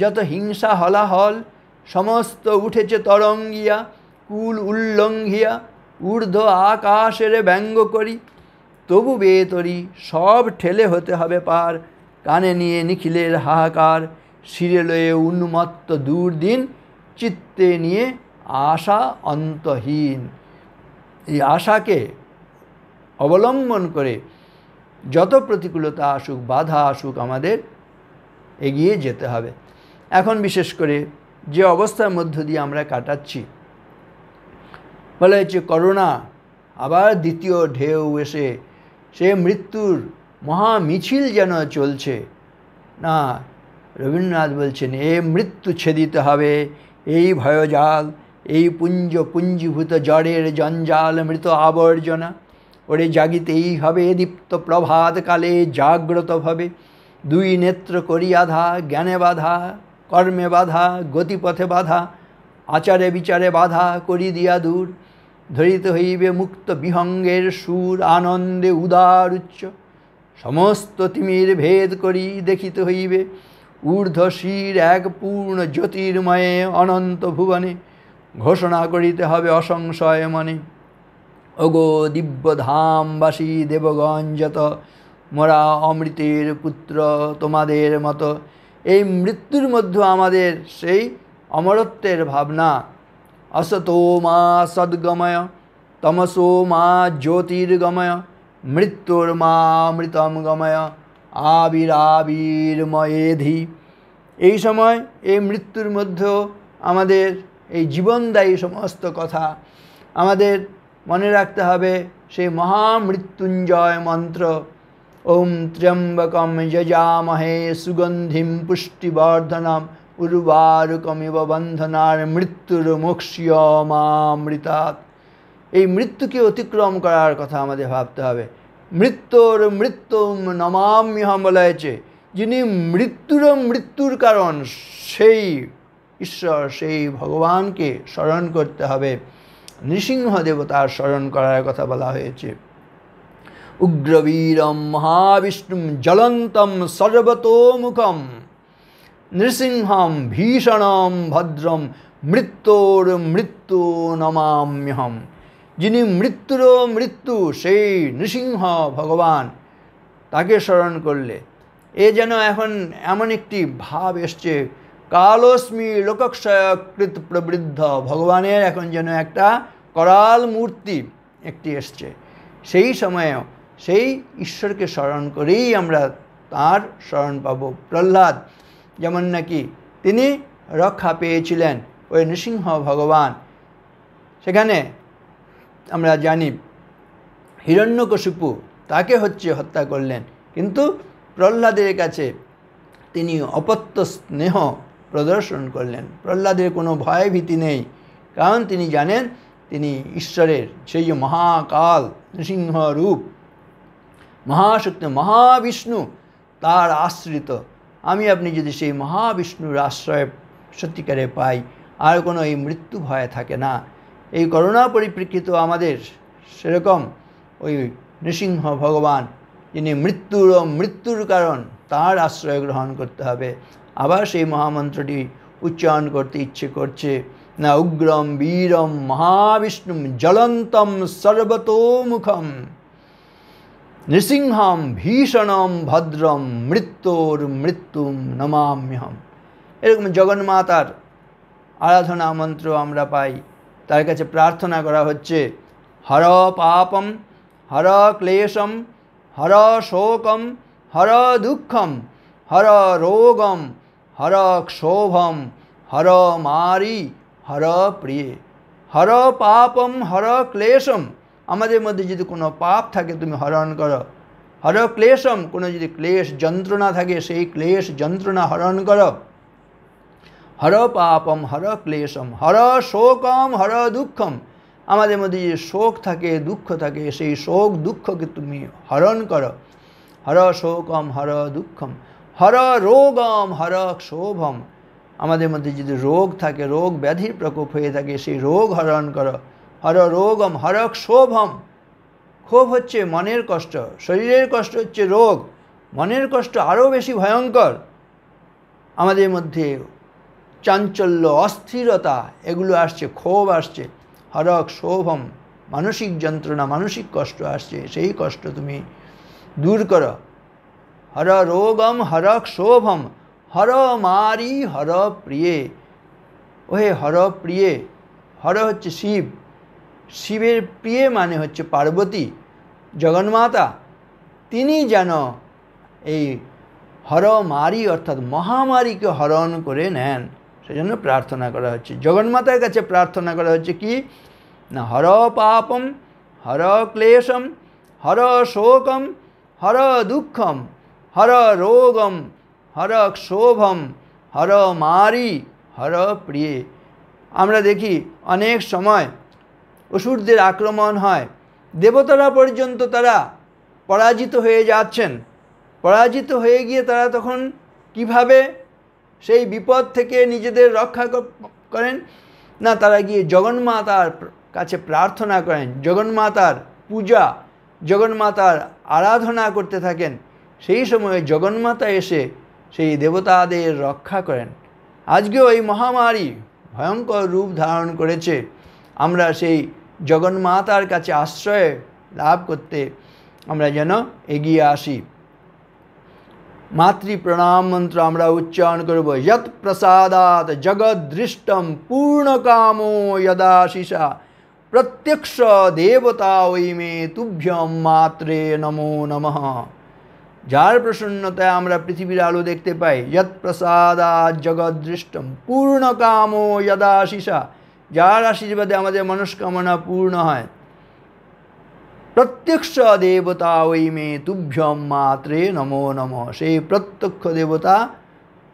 যত হিংসা হলাহল সমস্ত উঠেছে তরঙ্গিয়া কুল উল্লঙ্ঘিয়া ঊর্ধ্ব আকাশের ব্যঙ্গ করি তবু বেতরি সব ঠেলে হতে হবে পার কানে নিয়ে নিখিলের হাহাকার শিরে লয়ে উন্মত্ত দুর্দিন চিত্তে নিয়ে আশা অন্তহীন এই আশাকে অবলম্বন করে যত প্রতিকূলতা আসুক বাধা আসুক আমাদের এগিয়ে যেতে হবে এখন বিশেষ করে যে অবস্থার মধ্য দিয়ে আমরা কাটাচ্ছি বলা হয়েছে করোনা আবার দ্বিতীয় ঢেউ এসে সে মৃত্যুর মহা মিছিল যেন চলছে না রবীন্দ্রনাথ বলছেন এ মৃত্যু ছেদিতে হবে এই ভয়জাল এই পুঞ্জ পুঞ্জীভূত জড়ের জঞ্জাল মৃত আবর্জনা ওরে জাগিতেই হবে দীপ্ত প্রভাতকালে জাগ্রতভাবে দুই নেত্র করিয়াধা জ্ঞানে বাধা কর্মে বাধা গতিপথে বাধা আচারে বিচারে বাধা করি দিয়া দূর ধরিতে হইবে মুক্ত বিহঙ্গের সুর আনন্দে উদার উচ্চ সমস্ত তিমির ভেদ করি দেখিতে হইবে ঊর্ধ্বশির এক পূর্ণ জ্যোতির্ময়ে অনন্ত ভুবনে ঘোষণা করিতে হবে অসংশয় মনে ওগো দিব্যধামবাসী দেবগঞ্জত মোরা অমৃতের পুত্র তোমাদের মতো এই মৃত্যুর মধ্যে আমাদের সেই অমরত্বের ভাবনা অসতো মা সদ্গময় তমসো মা জ্যোতির্গময় মৃত্যুর মা মৃতম গময় আবির মেধি এই সময় এই মৃত্যুর মধ্যেও আমাদের এই জীবনদায়ী সমস্ত কথা আমাদের মনে রাখতে হবে সেই মহামৃত্যুঞ্জয় মন্ত্র ॐ त्र्यम्बकं यजामहे सुगन्धिं पुष्टिवर्धनम् উর্বারুকমিব বন্ধনার মৃত্যুর মুক্ষ্য মামৃতাৎ এই মৃত্যুকে অতিক্রম করার কথা আমাদের ভাবতে হবে মৃত্যুর মৃত্যুম নমাম্যহম বলেছে যিনি মৃত্যুর মৃত্যুর কারণ সেই ঈশ্বর সেই ভগবানকে স্মরণ করতে হবে নৃসিংহ দেবতার স্মরণ করার কথা বলা হয়েছে উগ্রবীরম মহাবিষ্ণুম জ্বলন্তম সর্বতোমুখম নৃসিংহম ভীষণম ভদ্রম মৃত্যুর মৃত্যু নমাম্যহম যিনি মৃত্যুর মৃত্যু সেই নৃসিংহ ভগবান তাকে স্মরণ করলে এ যেন এখন এমন একটি ভাব এসছে কালস্মি লোকক্ষয়কৃত প্রবৃদ্ধ ভগবানের এখন যেন একটা করাল মূর্তি একটি এসছে সেই সময়েও সেই ঈশ্বরকে স্মরণ করেই আমরা তার স্মরণ পাব প্রহ্লাদ যেমন নাকি তিনি রক্ষা পেয়েছিলেন ওই নৃসিংহ ভগবান সেখানে আমরা জানি হিরণ্যকশিপু তাকে হচ্ছে হত্যা করলেন কিন্তু প্রহ্লাদের কাছে তিনি অপত্য স্নেহ প্রদর্শন করলেন প্রহ্লাদের কোনো ভয় ভীতি নেই কারণ তিনি জানেন তিনি ঈশ্বরের সেই মহাকাল নৃসিংহ রূপ মহাশক্তি মহাবিষ্ণু তার আশ্রিত আমি আপনি যদি সেই মহাবিষ্ণুর আশ্রয় সত্যিকারে পাই আর কোনো এই মৃত্যু ভয় থাকে না এই করোনা পরিপ্রেক্ষিত আমাদের সেরকম ওই নৃসিংহ ভগবান যিনি মৃত্যুর ও মৃত্যুর কারণ তার আশ্রয় গ্রহণ করতে হবে আবার সেই মহামন্ত্রটি উচ্চারণ করতে ইচ্ছে করছে না উগ্রম বীরম মহাবিষ্ণুম জ্বলন্তম সর্বতোমুখম নৃসিংহাম ভীষণম ভদ্রম মৃত্যুর মৃত্যুম নমাম্যহম এরকম জগন্মাতার আরাধনা মন্ত্র আমরা পাই তার কাছে প্রার্থনা করা হচ্ছে হর পাপম হর ক্লেশম হর শোকম হর দুঃখম হর রোগম হর ক্ষোভম হর মারি হর প্রিয়ে হর পাপম হর ক্লেশম আমাদের মধ্যে যদি কোনো পাপ থাকে তুমি হরণ করো হর ক্লেশম কোন যদি ক্লেশ যন্ত্রণা থাকে সেই ক্লেশ যন্ত্রণা হরণ করো হর পাপম হর ক্লেশম হর শোকম হর দুঃখম আমাদের মধ্যে যে শোক থাকে দুঃখ থাকে সেই শোক দুঃখকে তুমি হরণ করো হর শোকম হর দুঃখম হর রোগম হর ক্ষোভম আমাদের মধ্যে যদি রোগ থাকে রোগ ব্যাধি প্রকোপ হয় থাকে সেই রোগ হরণ করো হর রোগম হরক শোভম ক্ষোভ হচ্ছে মনের কষ্ট শরীরের কষ্ট হচ্ছে রোগ মনের কষ্ট আরও বেশি ভয়ঙ্কর আমাদের মধ্যে চাঞ্চল্য অস্থিরতা এগুলো আসছে ক্ষোভ আসছে হরক শোভম মানসিক যন্ত্রণা মানসিক কষ্ট আসছে সেই কষ্ট তুমি দূর কর হর রোগম হরক শোভম হর মারি হর প্রিয়ে ওহে হর প্রিয়ে হর হচ্ছে শিব শিবের প্রিয়ে মানে হচ্ছে পার্বতী জগন্মাতা তিনি যেন এই হরমারি অর্থাৎ মহামারীকে হরণ করে নেন সেজন্য প্রার্থনা করা হচ্ছে জগন্মাতার কাছে প্রার্থনা করা হচ্ছে কি না হর পাপম হর ক্লেশম হর শোকম হর দুঃখম হর রোগম হর ক্ষোভম হর মারি হর প্রিয়ে আমরা দেখি অনেক সময় অসুরদের আক্রমণ হয় দেবতারা পর্যন্ত তারা পরাজিত হয়ে যাচ্ছেন পরাজিত হয়ে গিয়ে তারা তখন কিভাবে সেই বিপদ থেকে নিজেদের রক্ষা করেন না তারা গিয়ে জগন্মাতার কাছে প্রার্থনা করেন জগন্মাতার পূজা জগন্মাতার আরাধনা করতে থাকেন সেই সময়ে জগন্মাতা এসে সেই দেবতাদের রক্ষা করেন আজকেও এই মহামারী ভয়ঙ্কর রূপ ধারণ করেছে আমরা সেই জগন্মাতার কাছে আশ্রয় লাভ করতে আমরা যেন এগিয়ে আসি মাতৃ প্রণাম মন্ত্র আমরা উচ্চারণ করব যত প্রসাদাত পূর্ণ পূর্ণকামো যদাশিষা প্রত্যক্ষ দেবতা ওই মে তুভ্যম মাত্রে নমো নম যার প্রসন্নতায় আমরা পৃথিবীর আলো দেখতে পাই যৎ প্রসাদাত জগদৃষ্টম পূর্ণকামো যদাশিষা जार आशीर्वादे हमारे मनस्कामना पूर्ण है प्रत्यक्ष देवता वही मे तुभ्यम मात्रे नमो नमो से प्रत्यक्ष देवता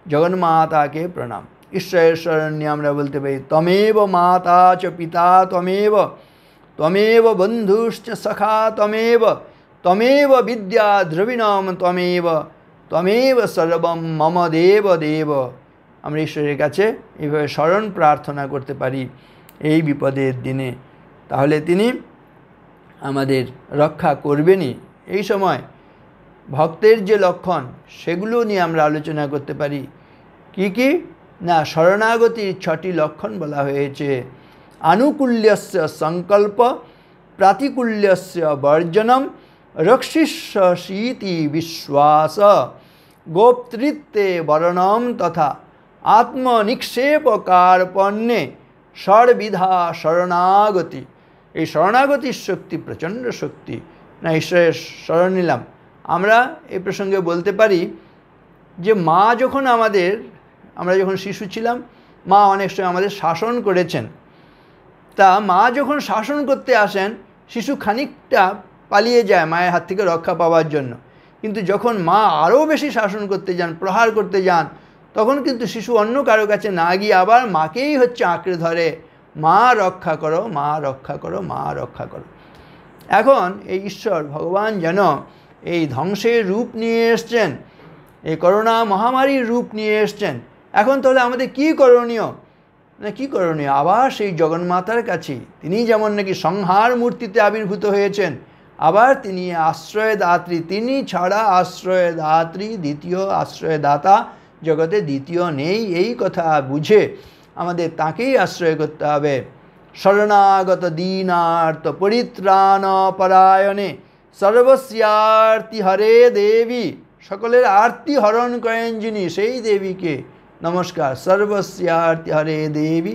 जगन्माता के प्रणाम ईश्वर बोलते भाई तमेव माता च पिता तमेव तमेव बंधुश्च सखा तमेव तमेव विद्या द्रविणम तमेव तमेव सर्व मम देव देव আমরা ঈশ্বরের কাছে এইভাবে স্মরণ প্রার্থনা করতে পারি এই বিপদের দিনে তাহলে তিনি আমাদের রক্ষা করবেনই এই সময় ভক্তের যে লক্ষণ সেগুলো নিয়ে আমরা আলোচনা করতে পারি কি কি না শরণাগতির ছটি লক্ষণ বলা হয়েছে আনুকূল্যস্য সংকল্প প্রাতিকূল্যস্য বর্জনম শীতি বিশ্বাস গোপতৃত্বে বরণম তথা আত্মনিক্ষেপকার পণ্যে সর্বিধা শরণাগতি এই শরণাগতির শক্তি প্রচণ্ড শক্তি না ঈশ্বরের শরণ নিলাম আমরা এই প্রসঙ্গে বলতে পারি যে মা যখন আমাদের আমরা যখন শিশু ছিলাম মা অনেক সময় আমাদের শাসন করেছেন তা মা যখন শাসন করতে আসেন শিশু খানিকটা পালিয়ে যায় মায়ের হাত থেকে রক্ষা পাওয়ার জন্য কিন্তু যখন মা আরও বেশি শাসন করতে যান প্রহার করতে যান তখন কিন্তু শিশু অন্য কারো কাছে না গিয়ে আবার মাকেই হচ্ছে আঁকড়ে ধরে মা রক্ষা করো মা রক্ষা করো মা রক্ষা করো এখন এই ঈশ্বর ভগবান যেন এই ধ্বংসের রূপ নিয়ে এসছেন এই করোনা মহামারীর রূপ নিয়ে এসছেন এখন তাহলে আমাদের কি করণীয় মানে কী করণীয় আবার সেই জগন্মাতার কাছে তিনি যেমন নাকি সংহার মূর্তিতে আবির্ভূত হয়েছেন আবার তিনি আশ্রয়দাত্রী তিনি ছাড়া আশ্রয়দাত্রী দ্বিতীয় আশ্রয়দাতা জগতে দ্বিতীয় নেই এই কথা বুঝে আমাদের তাকেই আশ্রয় করতে হবে শরণাগত দীনার্থ পরিত্রাণ পরায়ণে সর্বস্যার্তি হরে দেবী সকলের আরতি হরণ করেন যিনি সেই দেবীকে নমস্কার সর্বস্যার্তি হরে দেবী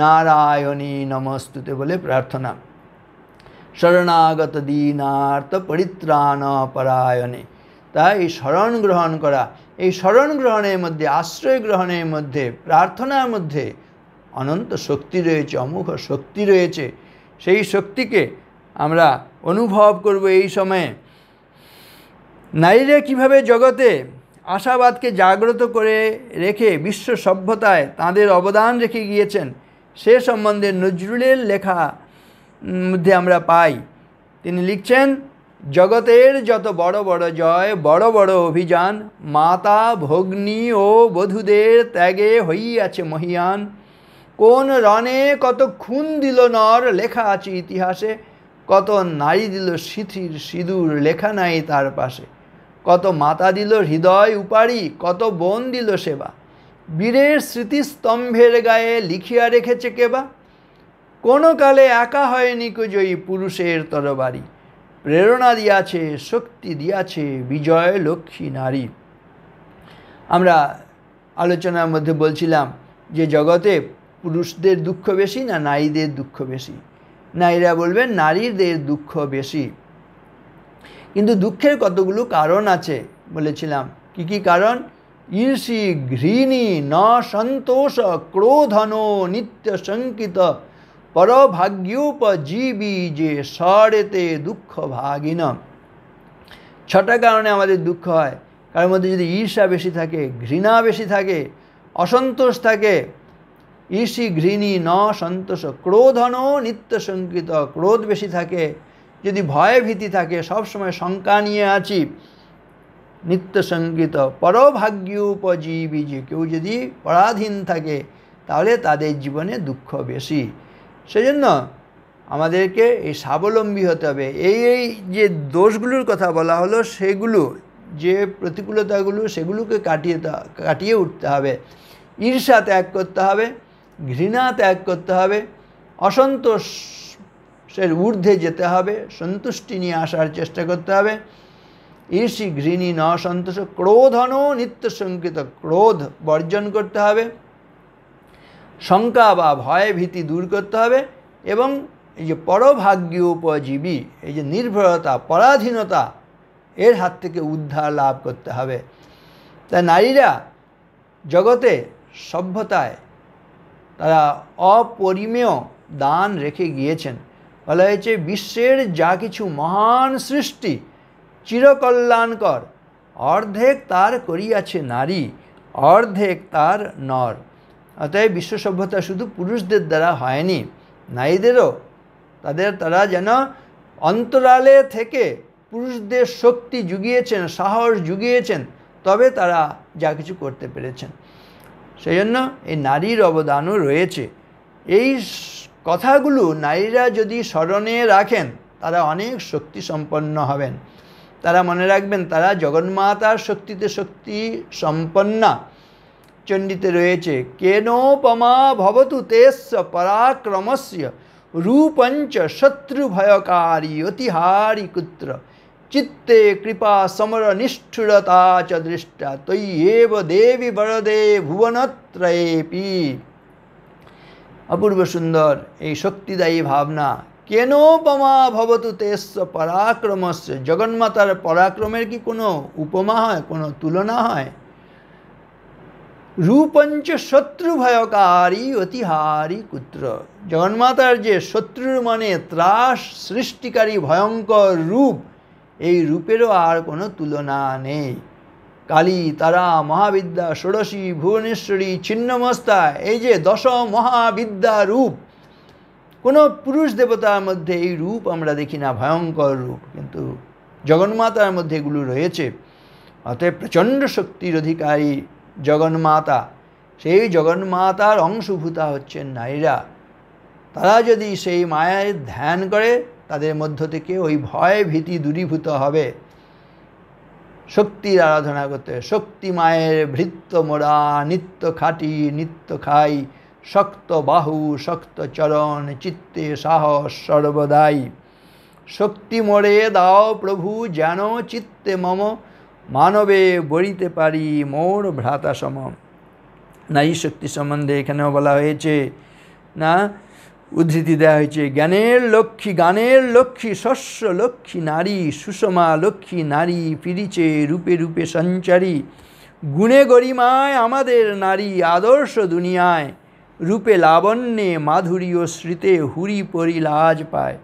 নারায়ণী নমস্তুতে বলে প্রার্থনা শরণাগত দীনার্থ পরিত্রাণ পরায়ণে তাই শরণ গ্রহণ করা এই স্মরণ গ্রহণের মধ্যে আশ্রয় গ্রহণের মধ্যে প্রার্থনার মধ্যে অনন্ত শক্তি রয়েছে অমুখ শক্তি রয়েছে সেই শক্তিকে আমরা অনুভব করব এই সময়ে নারীরা কিভাবে জগতে আশাবাদকে জাগ্রত করে রেখে বিশ্ব সভ্যতায় তাদের অবদান রেখে গিয়েছেন সে সম্বন্ধে নজরুলের লেখা মধ্যে আমরা পাই তিনি লিখছেন জগতের যত বড় বড় জয় বড় বড় অভিযান মাতা ভগ্নী ও বধূদের ত্যাগে হইয়াছে মহিয়ান কোন রণে কত খুন দিল নর লেখা আছে ইতিহাসে কত নারী দিল সিথির সিঁদুর লেখা নাই তার পাশে কত মাতা দিল হৃদয় উপারি কত বোন দিল সেবা বীরের স্মৃতিস্তম্ভের গায়ে লিখিয়া রেখেছে কেবা কোনো কালে একা হয়নি কুজয়ী পুরুষের তরবারি প্রেরণা দিয়াছে শক্তি দিয়াছে বিজয় লক্ষ্মী নারী আমরা আলোচনার মধ্যে বলছিলাম যে জগতে পুরুষদের দুঃখ বেশি না নারীদের দুঃখ বেশি নারীরা বলবেন নারীদের দুঃখ বেশি কিন্তু দুঃখের কতগুলো কারণ আছে বলেছিলাম কি কি কারণ ঈর্ষি ঘৃণী ন সন্তোষ ক্রোধন নিত্য শঙ্কিত পরভাগ্যোপজীবী যে সরেতে দুঃখ ভাগিন ছটা কারণে আমাদের দুঃখ হয় কারোর মধ্যে যদি ঈর্ষা বেশি থাকে ঘৃণা বেশি থাকে অসন্তোষ থাকে ঈর্ষি ঘৃণী ন সন্তোষ ক্রোধন নিত্য সংকৃত ক্রোধ বেশি থাকে যদি ভয় ভীতি থাকে সবসময় শঙ্কা নিয়ে আছি নিত্য সংকৃত পরভাগ্যোপজীবী যে কেউ যদি পরাধীন থাকে তাহলে তাদের জীবনে দুঃখ বেশি সেজন্য আমাদেরকে এই স্বাবলম্বী হতে হবে এই এই যে দোষগুলোর কথা বলা হলো সেগুলো যে প্রতিকূলতাগুলো সেগুলোকে কাটিয়ে কাটিয়ে উঠতে হবে ঈর্ষা ত্যাগ করতে হবে ঘৃণা ত্যাগ করতে হবে অসন্তোষের ঊর্ধ্বে যেতে হবে সন্তুষ্টি নিয়ে আসার চেষ্টা করতে হবে ঈর্ষি ঘৃণী ন ক্রোধ ক্রোধন নিত্য সংকৃত ক্রোধ বর্জন করতে হবে শঙ্কা বা ভয় ভীতি দূর করতে হবে এবং এই যে পরভাগ্য উপজীবী এই যে নির্ভরতা পরাধীনতা এর হাত থেকে উদ্ধার লাভ করতে হবে তাই নারীরা জগতে সভ্যতায় তারা অপরিমেয় দান রেখে গিয়েছেন বলা হয়েছে বিশ্বের যা কিছু মহান সৃষ্টি চিরকল্যাণকর অর্ধেক তার করিয়াছে নারী অর্ধেক তার নর অতএব বিশ্ব সভ্যতা শুধু পুরুষদের দ্বারা হয়নি নারীদেরও তাদের তারা যেন অন্তরালে থেকে পুরুষদের শক্তি জুগিয়েছেন সাহস জুগিয়েছেন তবে তারা যা কিছু করতে পেরেছেন সেই জন্য এই নারীর অবদানও রয়েছে এই কথাগুলো নারীরা যদি স্মরণে রাখেন তারা অনেক শক্তি সম্পন্ন হবেন তারা মনে রাখবেন তারা জগন্মাতার শক্তিতে শক্তি সম্পন্না চণ্ডিতে রয়েছে কেনোপমা ভবতু তেস পরাক্রমস্য রূপঞ্চ শত্রুভয়কারী অতিহারী কুত্র চিত্তে কৃপা সমর নিষ্ঠুরতা চ দৃষ্টা তৈ এব দেবী বরদে ভুবনত্রয়েপি অপূর্ব সুন্দর এই শক্তিদায়ী ভাবনা কেনোপমা ভবতু তেস পরাক্রমস্য জগন্মাতার পরাক্রমের কি কোনো উপমা হয় কোনো তুলনা হয় রূপঞ্চ শত্রুভয়কারী অতিহারী কুত্র জগন্মাতার যে শত্রুর মানে ত্রাস সৃষ্টিকারী ভয়ঙ্কর রূপ এই রূপেরও আর কোনো তুলনা নেই কালী তারা মহাবিদ্যা ষোড়শী ভুবনেশ্বরী ছিন্নমস্তা এই যে দশ মহাবিদ্যা রূপ কোনো পুরুষ দেবতার মধ্যে এই রূপ আমরা দেখি না ভয়ঙ্কর রূপ কিন্তু জগন্মাতার মধ্যে এগুলো রয়েছে অতএব প্রচণ্ড শক্তির অধিকারী জগন্মাতা সেই জগন্মাতার অংশভূতা হচ্ছেন নারীরা তারা যদি সেই মায়ের ধ্যান করে তাদের মধ্য থেকে ওই ভয় ভীতি দূরীভূত হবে শক্তির আরাধনা করতে শক্তি মায়ের ভৃত্য মোড়া নিত্য খাটি নিত্য খাই শক্ত বাহু শক্ত চরণ চিত্তে সাহস সর্বদাই শক্তি মোড়ে দাও প্রভু যেন চিত্তে মম মানবে বড়িতে পারি মোর ভ্রাতা সম নারী শক্তি সম্বন্ধে এখানেও বলা হয়েছে না উদ্ধৃতি দেওয়া হয়েছে জ্ঞানের লক্ষ্মী গানের লক্ষ্মী শস্য লক্ষ্মী নারী সুষমা লক্ষ্মী নারী ফিরিচে রূপে রূপে সঞ্চারী গুণে গরিমায় আমাদের নারী আদর্শ দুনিয়ায় রূপে লাবণ্যে মাধুরী ও স্মৃতে হুরি পরিলাজ পায়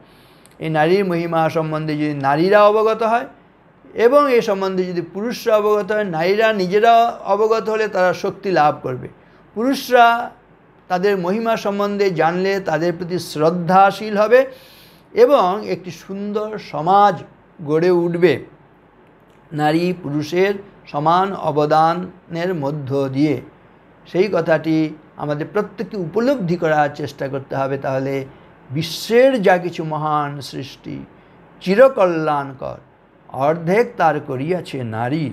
এই নারীর মহিমা সম্বন্ধে যদি নারীরা অবগত হয় এবং এ সম্বন্ধে যদি পুরুষরা অবগত হয় নারীরা নিজেরা অবগত হলে তারা শক্তি লাভ করবে পুরুষরা তাদের মহিমা সম্বন্ধে জানলে তাদের প্রতি শ্রদ্ধাশীল হবে এবং একটি সুন্দর সমাজ গড়ে উঠবে নারী পুরুষের সমান অবদানের মধ্য দিয়ে সেই কথাটি আমাদের প্রত্যেককে উপলব্ধি করার চেষ্টা করতে হবে তাহলে বিশ্বের যা কিছু মহান সৃষ্টি চিরকল্যাণকর অর্ধেক তার করিয়াছে নারী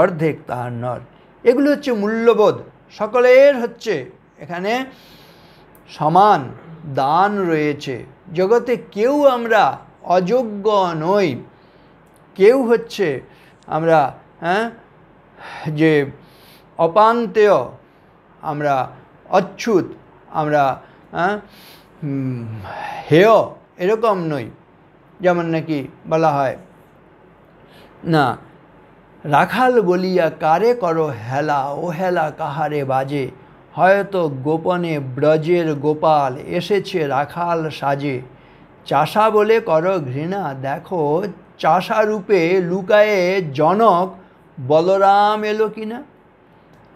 অর্ধেক তার নর এগুলো হচ্ছে মূল্যবোধ সকলের হচ্ছে এখানে সমান দান রয়েছে জগতে কেউ আমরা অযোগ্য নই কেউ হচ্ছে আমরা হ্যাঁ যে অপান্তেয় আমরা অচ্ছুত আমরা হ্যাঁ, হেয় এরকম নই যেমন নাকি বলা হয় না রাখাল বলিয়া কারে করো হেলা ও হেলা কাহারে বাজে হয়তো গোপনে ব্রজের গোপাল এসেছে রাখাল সাজে চাষা বলে করো ঘৃণা দেখো চাষারূপে লুকায়ে জনক বলরাম এলো কিনা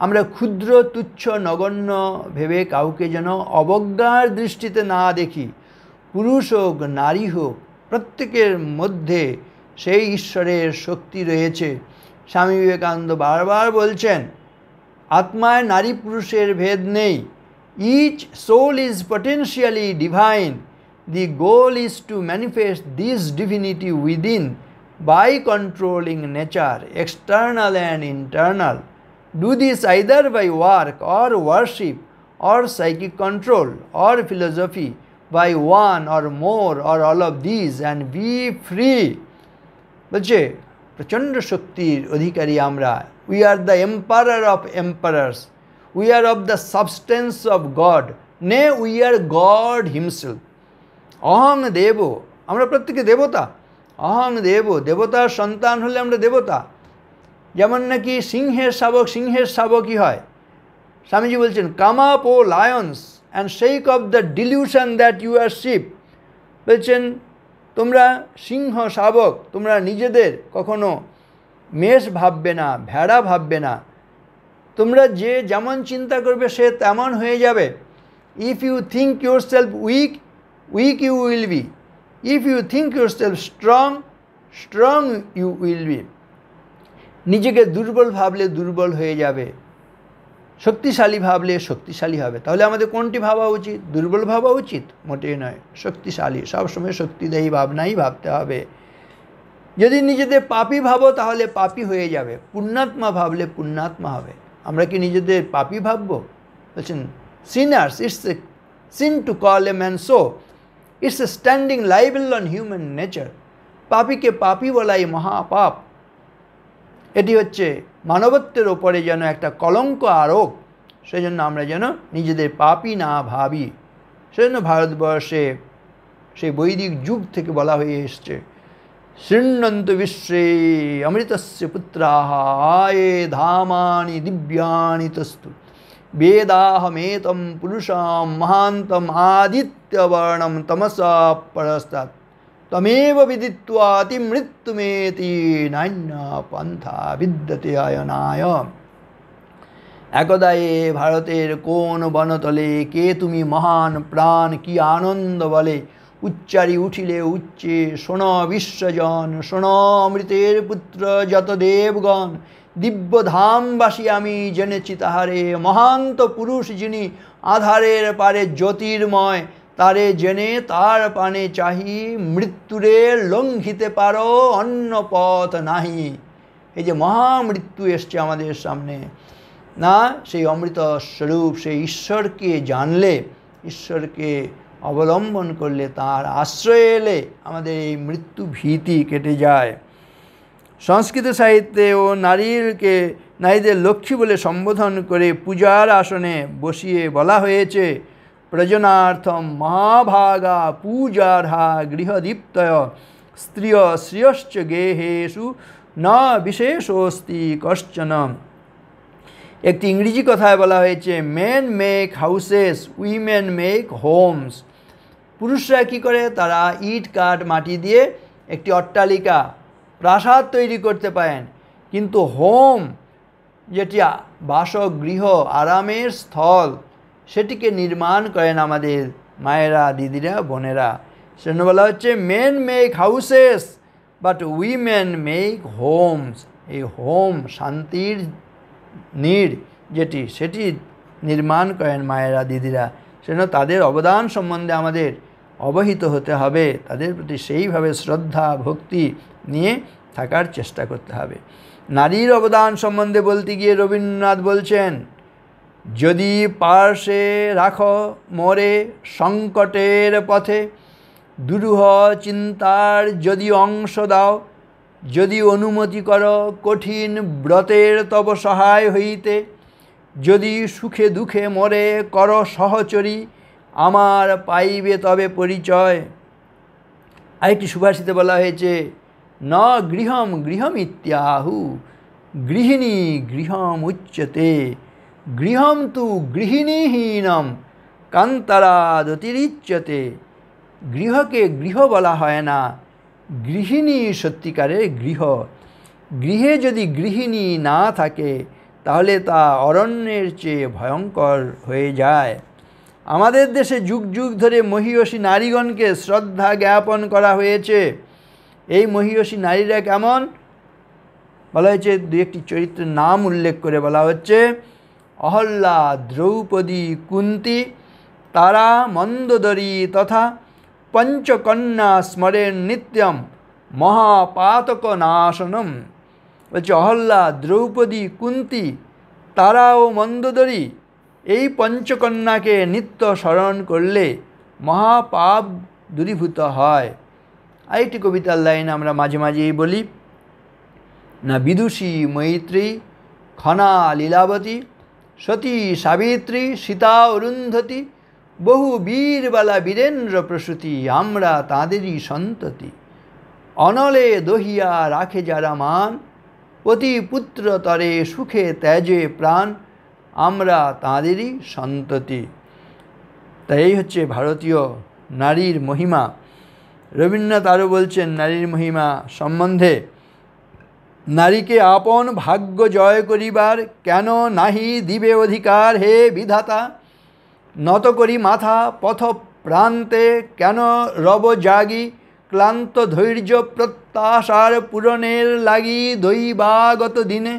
আমরা ক্ষুদ্র তুচ্ছ নগণ্য ভেবে কাউকে যেন অবজ্ঞার দৃষ্টিতে না দেখি পুরুষ হোক নারী হোক প্রত্যেকের মধ্যে সেই ঈশ্বরের শক্তি রয়েছে স্বামী বিবেকানন্দ বারবার বলছেন আত্মায় নারী পুরুষের ভেদ নেই each soul is potentially divine the goal is to manifest this divinity within by controlling nature external and internal do this either by work or worship or psychic control or philosophy by one or more or all of these and be free বলছে প্রচণ্ড শক্তির অধিকারী আমরা we are the emperor of emperors we are of the substance of God nay we are God himself অহং দেব আমরা প্রত্যেকে দেবতা অহং দেব দেবতার সন্তান হলে আমরা দেবতা যেমন নাকি সিংহের শাবক সিংহের শাবকই হয় স্বামীজি বলছেন come up O lions and shake off the delusion that you are sheep বলছেন তোমরা সিংহ শাবক তোমরা নিজেদের কখনো মেষ ভাববে না ভেড়া ভাববে না তোমরা যে যেমন চিন্তা করবে সে তেমন হয়ে যাবে if you think yourself weak weak you will be if you think yourself strong strong you will be নিজেকে দুর্বল ভাবলে দুর্বল হয়ে যাবে শক্তিশালী ভাবলে শক্তিশালী হবে তাহলে আমাদের কোনটি ভাবা উচিত দুর্বল ভাবা উচিত মোটেই নয় শক্তিশালী সবসময় শক্তিদায়ী ভাবনাই ভাবতে হবে যদি নিজেদের পাপি ভাবো তাহলে পাপি হয়ে যাবে পুণ্যাত্মা ভাবলে পুণ্যাত্মা হবে আমরা কি নিজেদের পাপি ভাববো বলছেন sinners it's a sin to call a man so it's a standing libel on human nature পাপিকে পাপি বলাই মহাপাপ এটি হচ্ছে মানবত্বের ওপরে যেন একটা কলঙ্ক আরোপ সেজন্য আমরা যেন নিজেদের পাপই না ভাবি সেজন্য ভারতবর্ষে সেই বৈদিক যুগ থেকে বলা হয়ে এসছে শৃণন্ত বিশ্বে অমৃতস্য পুত্রাহায়ে ধামানি দিব্যাণী তস্তু বেদাহমেতম পুরুষাম মহান্তম আদিত্যবর্ণম তমসা পরস্তাত তমেব বিদিত্বাতি মৃত্যুমেতি নান্য পন্থা বিদ্যতে আয়নায় একদায়ে ভারতের কোন বনতলে কে তুমি মহান প্রাণ কি আনন্দ বলে উচ্চারি উঠিলে উচ্চে শোন বিশ্বজন শোন অমৃতের পুত্র যত দেবগণ দিব্যধামবাসী আমি জেনেছি তাহারে মহান্ত পুরুষ যিনি আধারের পারে জ্যোতির্ময় তারে জেনে তার পানে চাহি মৃত্যুরে লঙ্ঘিতে পারো অন্য পথ নাহি এই যে মহামৃত্যু এসছে আমাদের সামনে না সেই অমৃত স্বরূপ সেই ঈশ্বরকে জানলে ঈশ্বরকে অবলম্বন করলে তার আশ্রয় এলে আমাদের এই মৃত্যু ভীতি কেটে যায় সংস্কৃত সাহিত্যে ও নারীরকে নারীদের লক্ষ্মী বলে সম্বোধন করে পূজার আসনে বসিয়ে বলা হয়েছে প্রজনার্থম মহাভাগা পূজার্হা গৃহদীপ্তয় স্ত্রিয় শ্রিয়শ্চ গেহেষু না বিশেষস্তি কশ্চন একটি ইংরেজি কথায় বলা হয়েছে men make houses women make homes পুরুষরা কী করে তারা ইট কাঠ মাটি দিয়ে একটি অট্টালিকা প্রাসাদ তৈরি করতে পারেন কিন্তু হোম যেটি বাসগৃহ আরামের স্থল সেটিকে নির্মাণ করেন আমাদের মায়েরা দিদিরা বোনেরা সেজন্য বলা হচ্ছে men make houses but women make homes এই হোম শান্তির নির যেটি সেটি নির্মাণ করেন মায়েরা দিদিরা সেজন্য তাদের অবদান সম্বন্ধে আমাদের অবহিত হতে হবে তাদের প্রতি সেইভাবে শ্রদ্ধা ভক্তি নিয়ে থাকার চেষ্টা করতে হবে নারীর অবদান সম্বন্ধে বলতে গিয়ে রবীন্দ্রনাথ বলছেন যদি পার্শ্বে রাখ মরে সংকটের পথে দুরূহ চিন্তার যদি অংশ দাও যদি অনুমতি কর কঠিন ব্রতের তব সহায় হইতে যদি সুখে দুঃখে মরে কর সহচরী আমার পাইবে তবে পরিচয় আরেকটি সুভাষিতে বলা হয়েছে ন গৃহম গৃহমিত্যাহু গৃহিণী গৃহম উচ্চতে গৃহম তু গৃহিণীহীনম কান্তারাদতিরিচ্যতে গৃহকে গৃহ বলা হয় না গৃহিণী সত্যিকারের গৃহ গৃহে যদি গৃহিণী না থাকে তাহলে তা অরণ্যের চেয়ে ভয়ঙ্কর হয়ে যায় আমাদের দেশে যুগ যুগ ধরে মহিষী নারীগণকে শ্রদ্ধা জ্ঞাপন করা হয়েছে এই মহীয়সী নারীরা কেমন বলা হয়েছে দু একটি চরিত্রের নাম উল্লেখ করে বলা হচ্ছে অহল্যা দ্রৌপদী কুন্তি তারা মন্দোদরী তথা পঞ্চকন্যা স্মরেন নিত্যম মহাপাতক নাশনম বলছে অহল্যা দ্রৌপদী কুন্তি তারা ও মন্দোদরী এই পঞ্চকন্যাকে নিত্য স্মরণ করলে মহাপাপ দূরীভূত হয় আরেকটি কবিতার লাইন আমরা মাঝে মাঝেই বলি না বিদুষী মৈত্রী খনা লীলাবতী সতী সাবিত্রী সীতা অরুন্ধতী বহু বীরবালা বীরেন্দ্র প্রসূতি আমরা তাঁদেরই সন্ততি অনলে দহিয়া রাখে যারা মান অতি পুত্র তরে সুখে ত্যাজে প্রাণ আমরা তাঁদেরই সন্ততি তাই এই হচ্ছে ভারতীয় নারীর মহিমা রবীন্দ্রনাথ আরও বলছেন নারীর মহিমা সম্বন্ধে নারীকে আপন ভাগ্য জয় করিবার কেন নাহি দিবে অধিকার হে বিধাতা নত করি মাথা পথ প্রান্তে কেন রব জাগি ক্লান্ত ধৈর্য প্রত্যাশার পূরণের লাগি দৈবাগত দিনে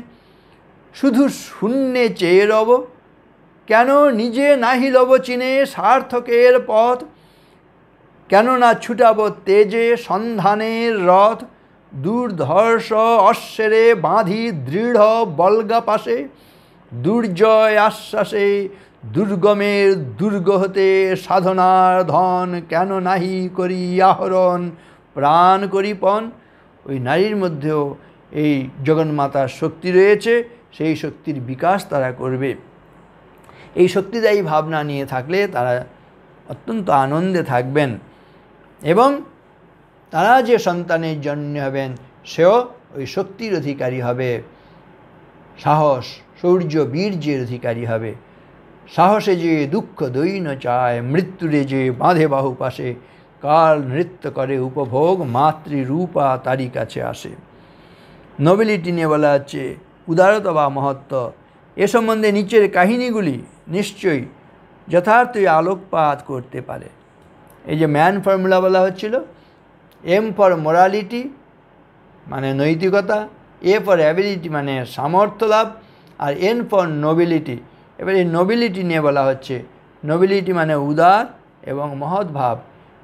শুধু শূন্যে চেয়ে রব কেন নিজে নাহি লব চিনে সার্থকের পথ কেন না ছুটাব তেজে সন্ধানের রথ দুর্ধর্ষ অশ্বেরে বাঁধি দৃঢ় বলগা পাশে দুর্জয় আশ্বাসে দুর্গমের দুর্গ হতে সাধনার ধন কেন নাহি করি আহরণ প্রাণ পণ ওই নারীর মধ্যেও এই জগন্মাতার শক্তি রয়েছে সেই শক্তির বিকাশ তারা করবে এই শক্তিদায়ী ভাবনা নিয়ে থাকলে তারা অত্যন্ত আনন্দে থাকবেন এবং তারা যে সন্তানের জন্য হবেন সেও ওই শক্তির অধিকারী হবে সাহস শৌর্য বীর্যের অধিকারী হবে সাহসে যে দুঃখ দৈন চায় মৃত্যুরে যে বাঁধে বাহু পাশে কাল নৃত্য করে উপভোগ মাতৃ রূপা তারই কাছে আসে নবিলিটি নিয়ে বলা হচ্ছে উদারতা বা মহত্ব এ সম্বন্ধে নিচের কাহিনীগুলি নিশ্চয়ই যথার্থই আলোকপাত করতে পারে এই যে ম্যান ফর্মুলা বলা হচ্ছিল এম ফর মোরালিটি মানে নৈতিকতা এ ফর অ্যাবিলিটি মানে সামর্থ্য লাভ আর এন ফর নোবিলিটি এবার এই নোবিলিটি নিয়ে বলা হচ্ছে নোবিলিটি মানে উদার এবং মহৎ ভাব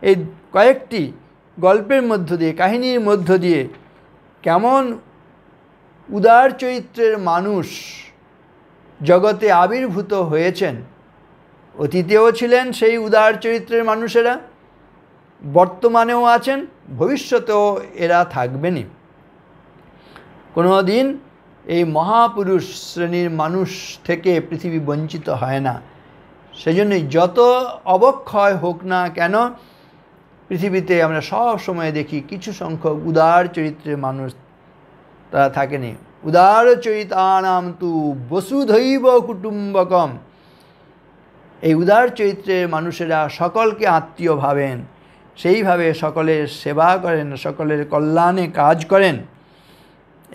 এই কয়েকটি গল্পের মধ্য দিয়ে কাহিনীর মধ্য দিয়ে কেমন উদার চরিত্রের মানুষ জগতে আবির্ভূত হয়েছেন অতীতেও ছিলেন সেই উদার চরিত্রের মানুষেরা বর্তমানেও আছেন ভবিষ্যতেও এরা থাকবেনই কোনো দিন এই মহাপুরুষ শ্রেণীর মানুষ থেকে পৃথিবী বঞ্চিত হয় না সেজন্যই যত অবক্ষয় হোক না কেন পৃথিবীতে আমরা সব সময় দেখি কিছু সংখ্যক উদার চরিত্রের মানুষ তারা থাকেনি উদার চরিতানাম তু বসুধৈব কুটুম্বকম এই উদার চরিত্রের মানুষেরা সকলকে আত্মীয় ভাবেন সেইভাবে সকলের সেবা করেন সকলের কল্যাণে কাজ করেন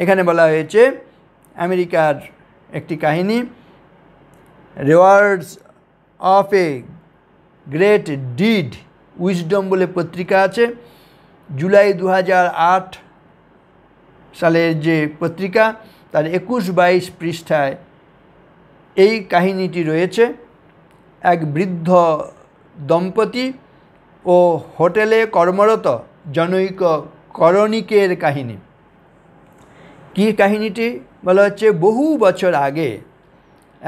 এখানে বলা হয়েছে আমেরিকার একটি কাহিনী rewards of a great deed wisdom বলে পত্রিকা আছে জুলাই দু সালের যে পত্রিকা তার একুশ বাইশ পৃষ্ঠায় এই কাহিনীটি রয়েছে এক বৃদ্ধ দম্পতি ও হোটেলে কর্মরত জনৈক করণিকের কাহিনী কি কাহিনীটি বলা হচ্ছে বহু বছর আগে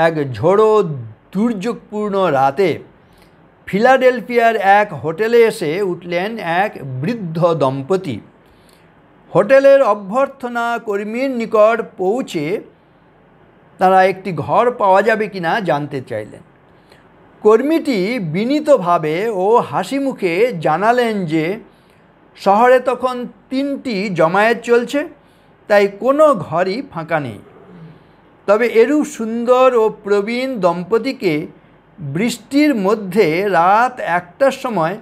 এক ঝোড়ো দুর্যোগপূর্ণ রাতে ফিলাডেলফিয়ার এক হোটেলে এসে উঠলেন এক বৃদ্ধ দম্পতি হোটেলের অভ্যর্থনা কর্মীর নিকট পৌঁছে তারা একটি ঘর পাওয়া যাবে কিনা জানতে চাইলেন কর্মীটি বিনীতভাবে ও হাসি মুখে জানালেন যে শহরে তখন তিনটি জমায়েত চলছে তাই কোনো ঘরই ফাঁকা নেই তবে এরূপ সুন্দর ও প্রবীণ দম্পতিকে বৃষ্টির মধ্যে রাত একটার সময়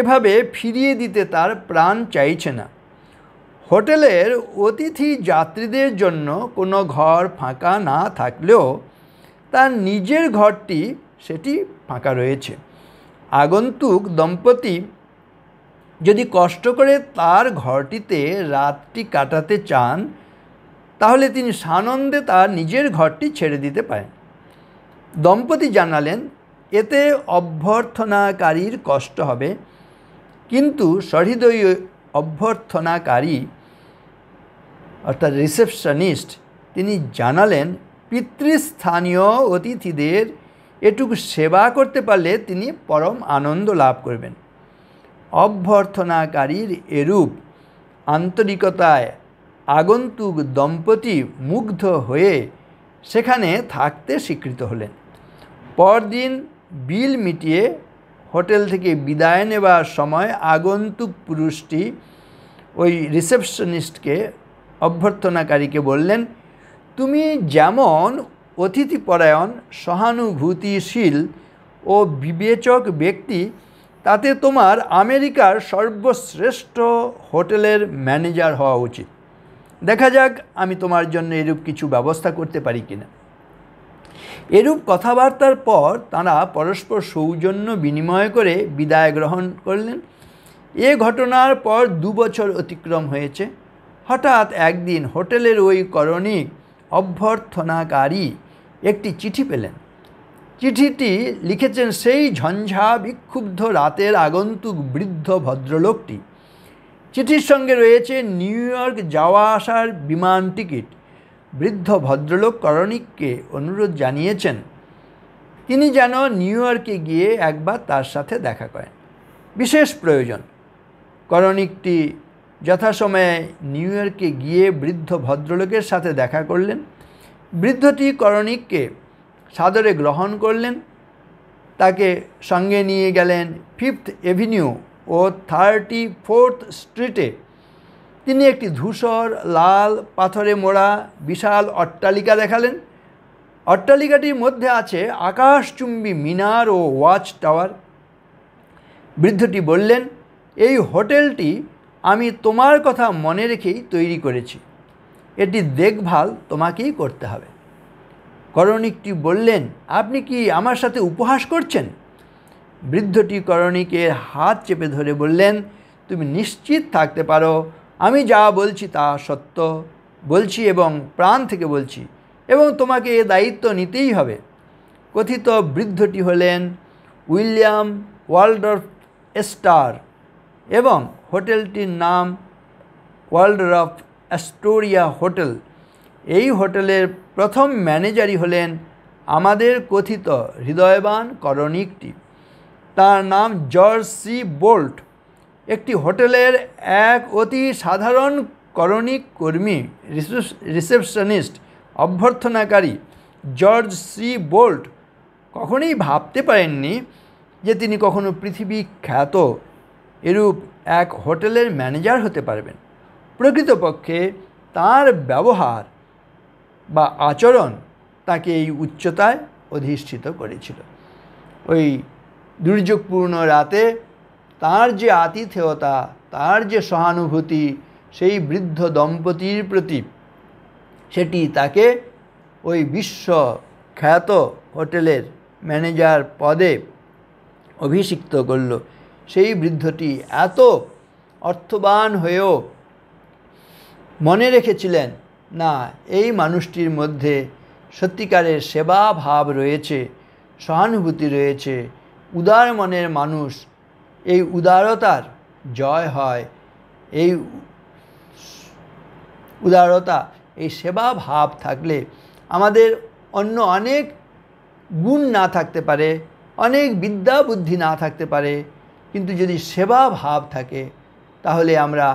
এভাবে ফিরিয়ে দিতে তার প্রাণ চাইছে না হোটেলের অতিথি যাত্রীদের জন্য কোনো ঘর ফাঁকা না থাকলেও তার নিজের ঘরটি সেটি ফাঁকা রয়েছে আগন্তুক দম্পতি যদি কষ্ট করে তার ঘরটিতে রাতটি কাটাতে চান তাহলে তিনি সানন্দে তার নিজের ঘরটি ছেড়ে দিতে পারেন দম্পতি জানালেন এতে অভ্যর্থনাকারীর কষ্ট হবে কিন্তু সহৃদয় অভ্যর্থনাকারী অর্থাৎ রিসেপশনিস্ট তিনি জানালেন পিতৃস্থানীয় অতিথিদের এটুকু সেবা করতে পারলে তিনি পরম আনন্দ লাভ করবেন অভ্যর্থনাকারীর এরূপ আন্তরিকতায় আগন্তুক দম্পতি মুগ্ধ হয়ে সেখানে থাকতে স্বীকৃত হলেন পরদিন বিল মিটিয়ে হোটেল থেকে বিদায় নেবার সময় আগন্তুক পুরুষটি ওই রিসেপশনিস্টকে অভ্যর্থনাকারীকে বললেন তুমি যেমন অতিথিপরায়ণ সহানুভূতিশীল ও বিবেচক ব্যক্তি তাতে তোমার আমেরিকার সর্বশ্রেষ্ঠ হোটেলের ম্যানেজার হওয়া উচিত দেখা যাক আমি তোমার জন্য এরূপ কিছু ব্যবস্থা করতে পারি কিনা এরূপ কথাবার্তার পর তারা পরস্পর সৌজন্য বিনিময় করে বিদায় গ্রহণ করলেন এ ঘটনার পর দু বছর অতিক্রম হয়েছে হঠাৎ একদিন হোটেলের ওই করণিক অভ্যর্থনাকারী একটি চিঠি পেলেন চিঠিটি লিখেছেন সেই ঝঞ্ঝা বিক্ষুব্ধ রাতের আগন্তুক বৃদ্ধ ভদ্রলোকটি চিঠির সঙ্গে রয়েছে নিউ ইয়র্ক যাওয়া আসার বিমান টিকিট বৃদ্ধ ভদ্রলোক করণিককে অনুরোধ জানিয়েছেন তিনি যেন নিউ ইয়র্কে গিয়ে একবার তার সাথে দেখা করেন বিশেষ প্রয়োজন করণিকটি যথাসময়ে নিউ ইয়র্কে গিয়ে বৃদ্ধ ভদ্রলোকের সাথে দেখা করলেন বৃদ্ধটি করণিককে সাদরে গ্রহণ করলেন তাকে সঙ্গে নিয়ে গেলেন ফিফথ এভিনিউ ও থার্টি ফোর্থ স্ট্রিটে তিনি একটি ধূসর লাল পাথরে মোড়া বিশাল অট্টালিকা দেখালেন অট্টালিকাটির মধ্যে আছে আকাশচুম্বী মিনার ও ওয়াচ টাওয়ার বৃদ্ধটি বললেন এই হোটেলটি আমি তোমার কথা মনে রেখেই তৈরি করেছি এটি দেখভাল তোমাকেই করতে হবে করণিকটি বললেন আপনি কি আমার সাথে উপহাস করছেন বৃদ্ধটি করণিকের হাত চেপে ধরে বললেন তুমি নিশ্চিত থাকতে পারো আমি যা বলছি তা সত্য বলছি এবং প্রাণ থেকে বলছি এবং তোমাকে এ দায়িত্ব নিতেই হবে কথিত বৃদ্ধটি হলেন উইলিয়াম ওয়ালডর্ফ স্টার এবং হোটেলটির নাম ওয়ার্ল্ড অফ অ্যাস্টোরিয়া হোটেল এই হোটেলের প্রথম ম্যানেজারই হলেন আমাদের কথিত হৃদয়বান করণিকটি তার নাম জর্জ সি বোল্ট একটি হোটেলের এক অতি সাধারণ করণিক কর্মী রিসেপশনিস্ট অভ্যর্থনাকারী জর্জ সি বোল্ট কখনোই ভাবতে পারেননি যে তিনি কখনো পৃথিবী খ্যাত এরূপ এক হোটেলের ম্যানেজার হতে পারবেন প্রকৃতপক্ষে তার ব্যবহার বা আচরণ তাকে এই উচ্চতায় অধিষ্ঠিত করেছিল ওই দুর্যোগপূর্ণ রাতে তার যে আতিথেয়তা তার যে সহানুভূতি সেই বৃদ্ধ দম্পতির প্রতি সেটি তাকে ওই বিশ্ব খ্যাত হোটেলের ম্যানেজার পদে অভিষিক্ত করল সেই বৃদ্ধটি এত অর্থবান হয়েও মনে রেখেছিলেন না এই মানুষটির মধ্যে সত্যিকারের সেবা ভাব রয়েছে সহানুভূতি রয়েছে উদার মনের মানুষ এই উদারতার জয় হয় এই উদারতা এই সেবা ভাব থাকলে আমাদের অন্য অনেক গুণ না থাকতে পারে অনেক বিদ্যা বুদ্ধি না থাকতে পারে কিন্তু যদি সেবা ভাব থাকে তাহলে আমরা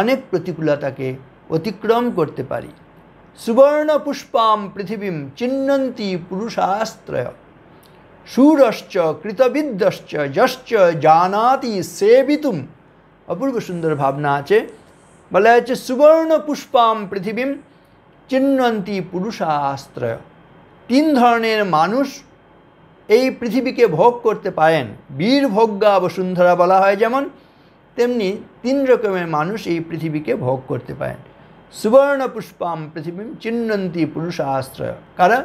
অনেক প্রতিকূলতাকে অতিক্রম করতে পারি সুবর্ণ পুষ্পাম পৃথিবীম চিহ্নন্তি পুরুষাশ্রয় সুরশ্চ কৃতবিদ্যশ্চ যশ্চ জানাতি সেবিতুম অপূর্ব সুন্দর ভাবনা আছে বলা হচ্ছে সুবর্ণ পুষ্পাম পৃথিবীম চিহ্নন্তি পুরুষাশ্রয় তিন ধরনের মানুষ এই পৃথিবীকে ভোগ করতে পারেন বীর ভোগ্যা বসুন্ধরা বলা হয় যেমন তেমনি তিন রকমের মানুষ এই পৃথিবীকে ভোগ করতে পারেন সুবর্ণ পুষ্পাম পৃথিবী চিহ্নন্তি পুরুষাশ্রয় কারা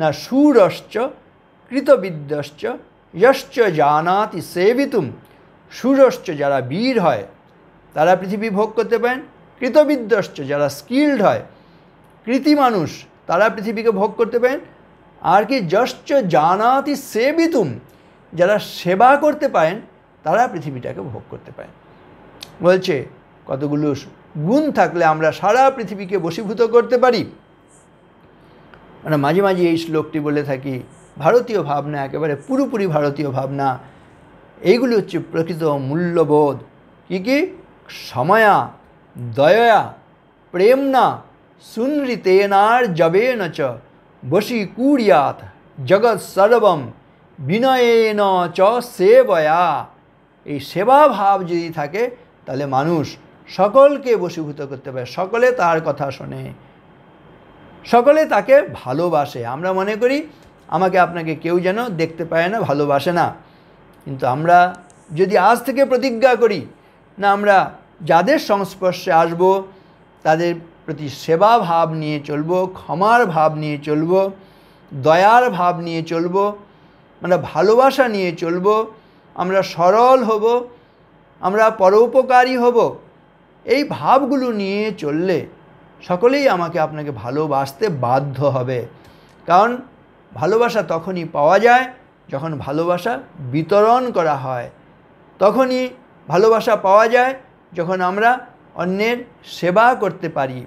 না সুরশ্চ কৃতবিদ্যশ্চ যশ্চ জানাতি সেবিতুম সুরশ্চ যারা বীর হয় তারা পৃথিবী ভোগ করতে পারেন কৃতবিদ্যশ্চ যারা স্কিল্ড হয় কৃতি মানুষ তারা পৃথিবীকে ভোগ করতে পারেন আর কি যশ্চ জানাতি সেবিতুম যারা সেবা করতে পারেন তারা পৃথিবীটাকে ভোগ করতে পারেন বলছে কতগুলো গুণ থাকলে আমরা সারা পৃথিবীকে বশীভূত করতে পারি মানে মাঝে মাঝে এই শ্লোকটি বলে থাকি ভারতীয় ভাবনা একেবারে পুরোপুরি ভারতীয় ভাবনা এইগুলি হচ্ছে প্রকৃত মূল্যবোধ কী কী সময়া দয়া প্রেমনা সুনৃতেনার জবে চ वशीकूर्याथ জগৎ সর্বম বিনয়েন চ সেবয়া এই সেবাভাব যদি থাকে তাহলে মানুষ সকলকে বশীভূত করতে পারে সকলে তার কথা শোনে সকলে তাকে ভালোবাসে আমরা মনে করি আমাকে আপনাকে কেউ যেন দেখতে পায় না ভালোবাসে না কিন্তু আমরা যদি আজ থেকে প্রতিজ্ঞা করি না আমরা যাদের সংস্পর্শে আসব তাদের প্রতি সেবা ভাব নিয়ে চলব ক্ষমার ভাব নিয়ে চলব দয়ার ভাব নিয়ে চলব আমরা ভালোবাসা নিয়ে চলব আমরা সরল হব আমরা পরোপকারী হব এই ভাবগুলো নিয়ে চললে সকলেই আমাকে আপনাকে ভালোবাসতে বাধ্য হবে কারণ ভালোবাসা তখনই পাওয়া যায় যখন ভালোবাসা বিতরণ করা হয় তখনই ভালোবাসা পাওয়া যায় যখন আমরা অন্যের সেবা করতে পারি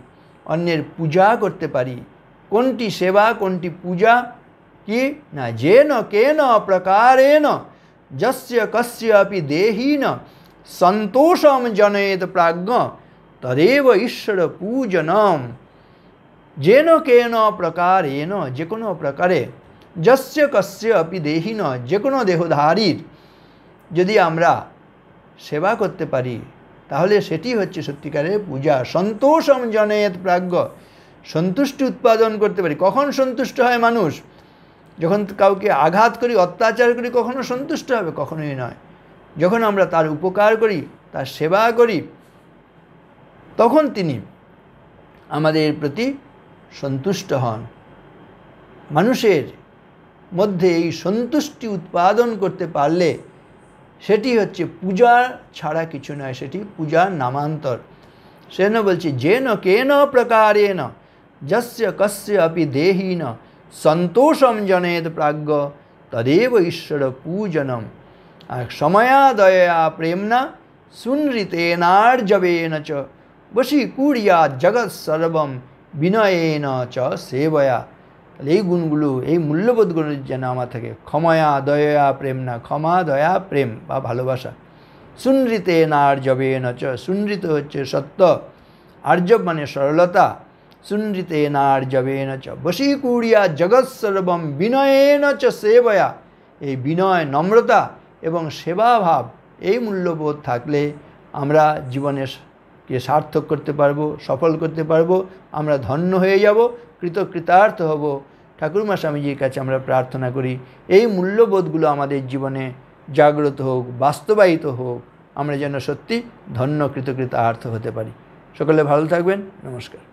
অন্যের পূজা করতে পারি কোনটি সেবা কোনটি পূজা কি না যে ন কেন প্রকারেণ যস্য কস্যাপি দেহীন সন্তোষম জনেত প্রাজ্ঞ তদেব ঈশ্বর পূজনম যেন কেন প্রকারেণ যে কোনো প্রকারে যস্য কস্য অপি দেহীন যে কোনো দেহধারীর যদি আমরা সেবা করতে পারি তাহলে সেটি হচ্ছে সত্যিকারের পূজা সন্তোষম জনেত প্রাজ্ঞ সন্তুষ্টি উৎপাদন করতে পারি কখন সন্তুষ্ট হয় মানুষ যখন কাউকে আঘাত করি অত্যাচার করি কখনো সন্তুষ্ট হবে কখনোই নয় যখন আমরা তার উপকার করি তার সেবা করি তখন তিনি আমাদের প্রতি সন্তুষ্ট হন মানুষের মধ্যে এই সন্তুষ্টি উৎপাদন করতে পারলে সেটি হচ্ছে পূজা ছাড়া কিছু নয় সেটি পূজা নামান্তর সেন বলছি যেন কেন প্রকারেণ যস্য কস্য অপি দেহীন সন্তোষম জনেদ প্রাজ্ঞ তদেব ঈশ্বর পূজনম আর সময়া সময়াদয়া প্রেমনা সুনৃতেনার্জবেন চ কুড়িয়া জগৎ সর্বম বিনয়েন চ সেবয়া তাহলে এই গুণগুলো এই মূল্যবোধগুলো যেন আমার থাকে ক্ষময়া দয়া প্রেম না ক্ষমা দয়া প্রেম বা ভালোবাসা সুনৃতে না আর্যবে নচ সুনৃত হচ্ছে সত্য আর্য মানে সরলতা সুনৃতে না আর্যবে নচ বশীকুড়িয়া জগৎ সর্বম বিনয়ে নচ সেবয়া এই বিনয় নম্রতা এবং সেবাভাব এই মূল্যবোধ থাকলে আমরা জীবনের কে সার্থক করতে পারবো সফল করতে পারবো আমরা ধন্য হয়ে যাব কৃতকৃতার্থ হব ঠাকুরমা স্বামীজির কাছে আমরা প্রার্থনা করি এই মূল্যবোধগুলো আমাদের জীবনে জাগ্রত হোক বাস্তবায়িত হোক আমরা যেন সত্যি ধন্য কৃতকৃতার্থ হতে পারি সকলে ভালো থাকবেন নমস্কার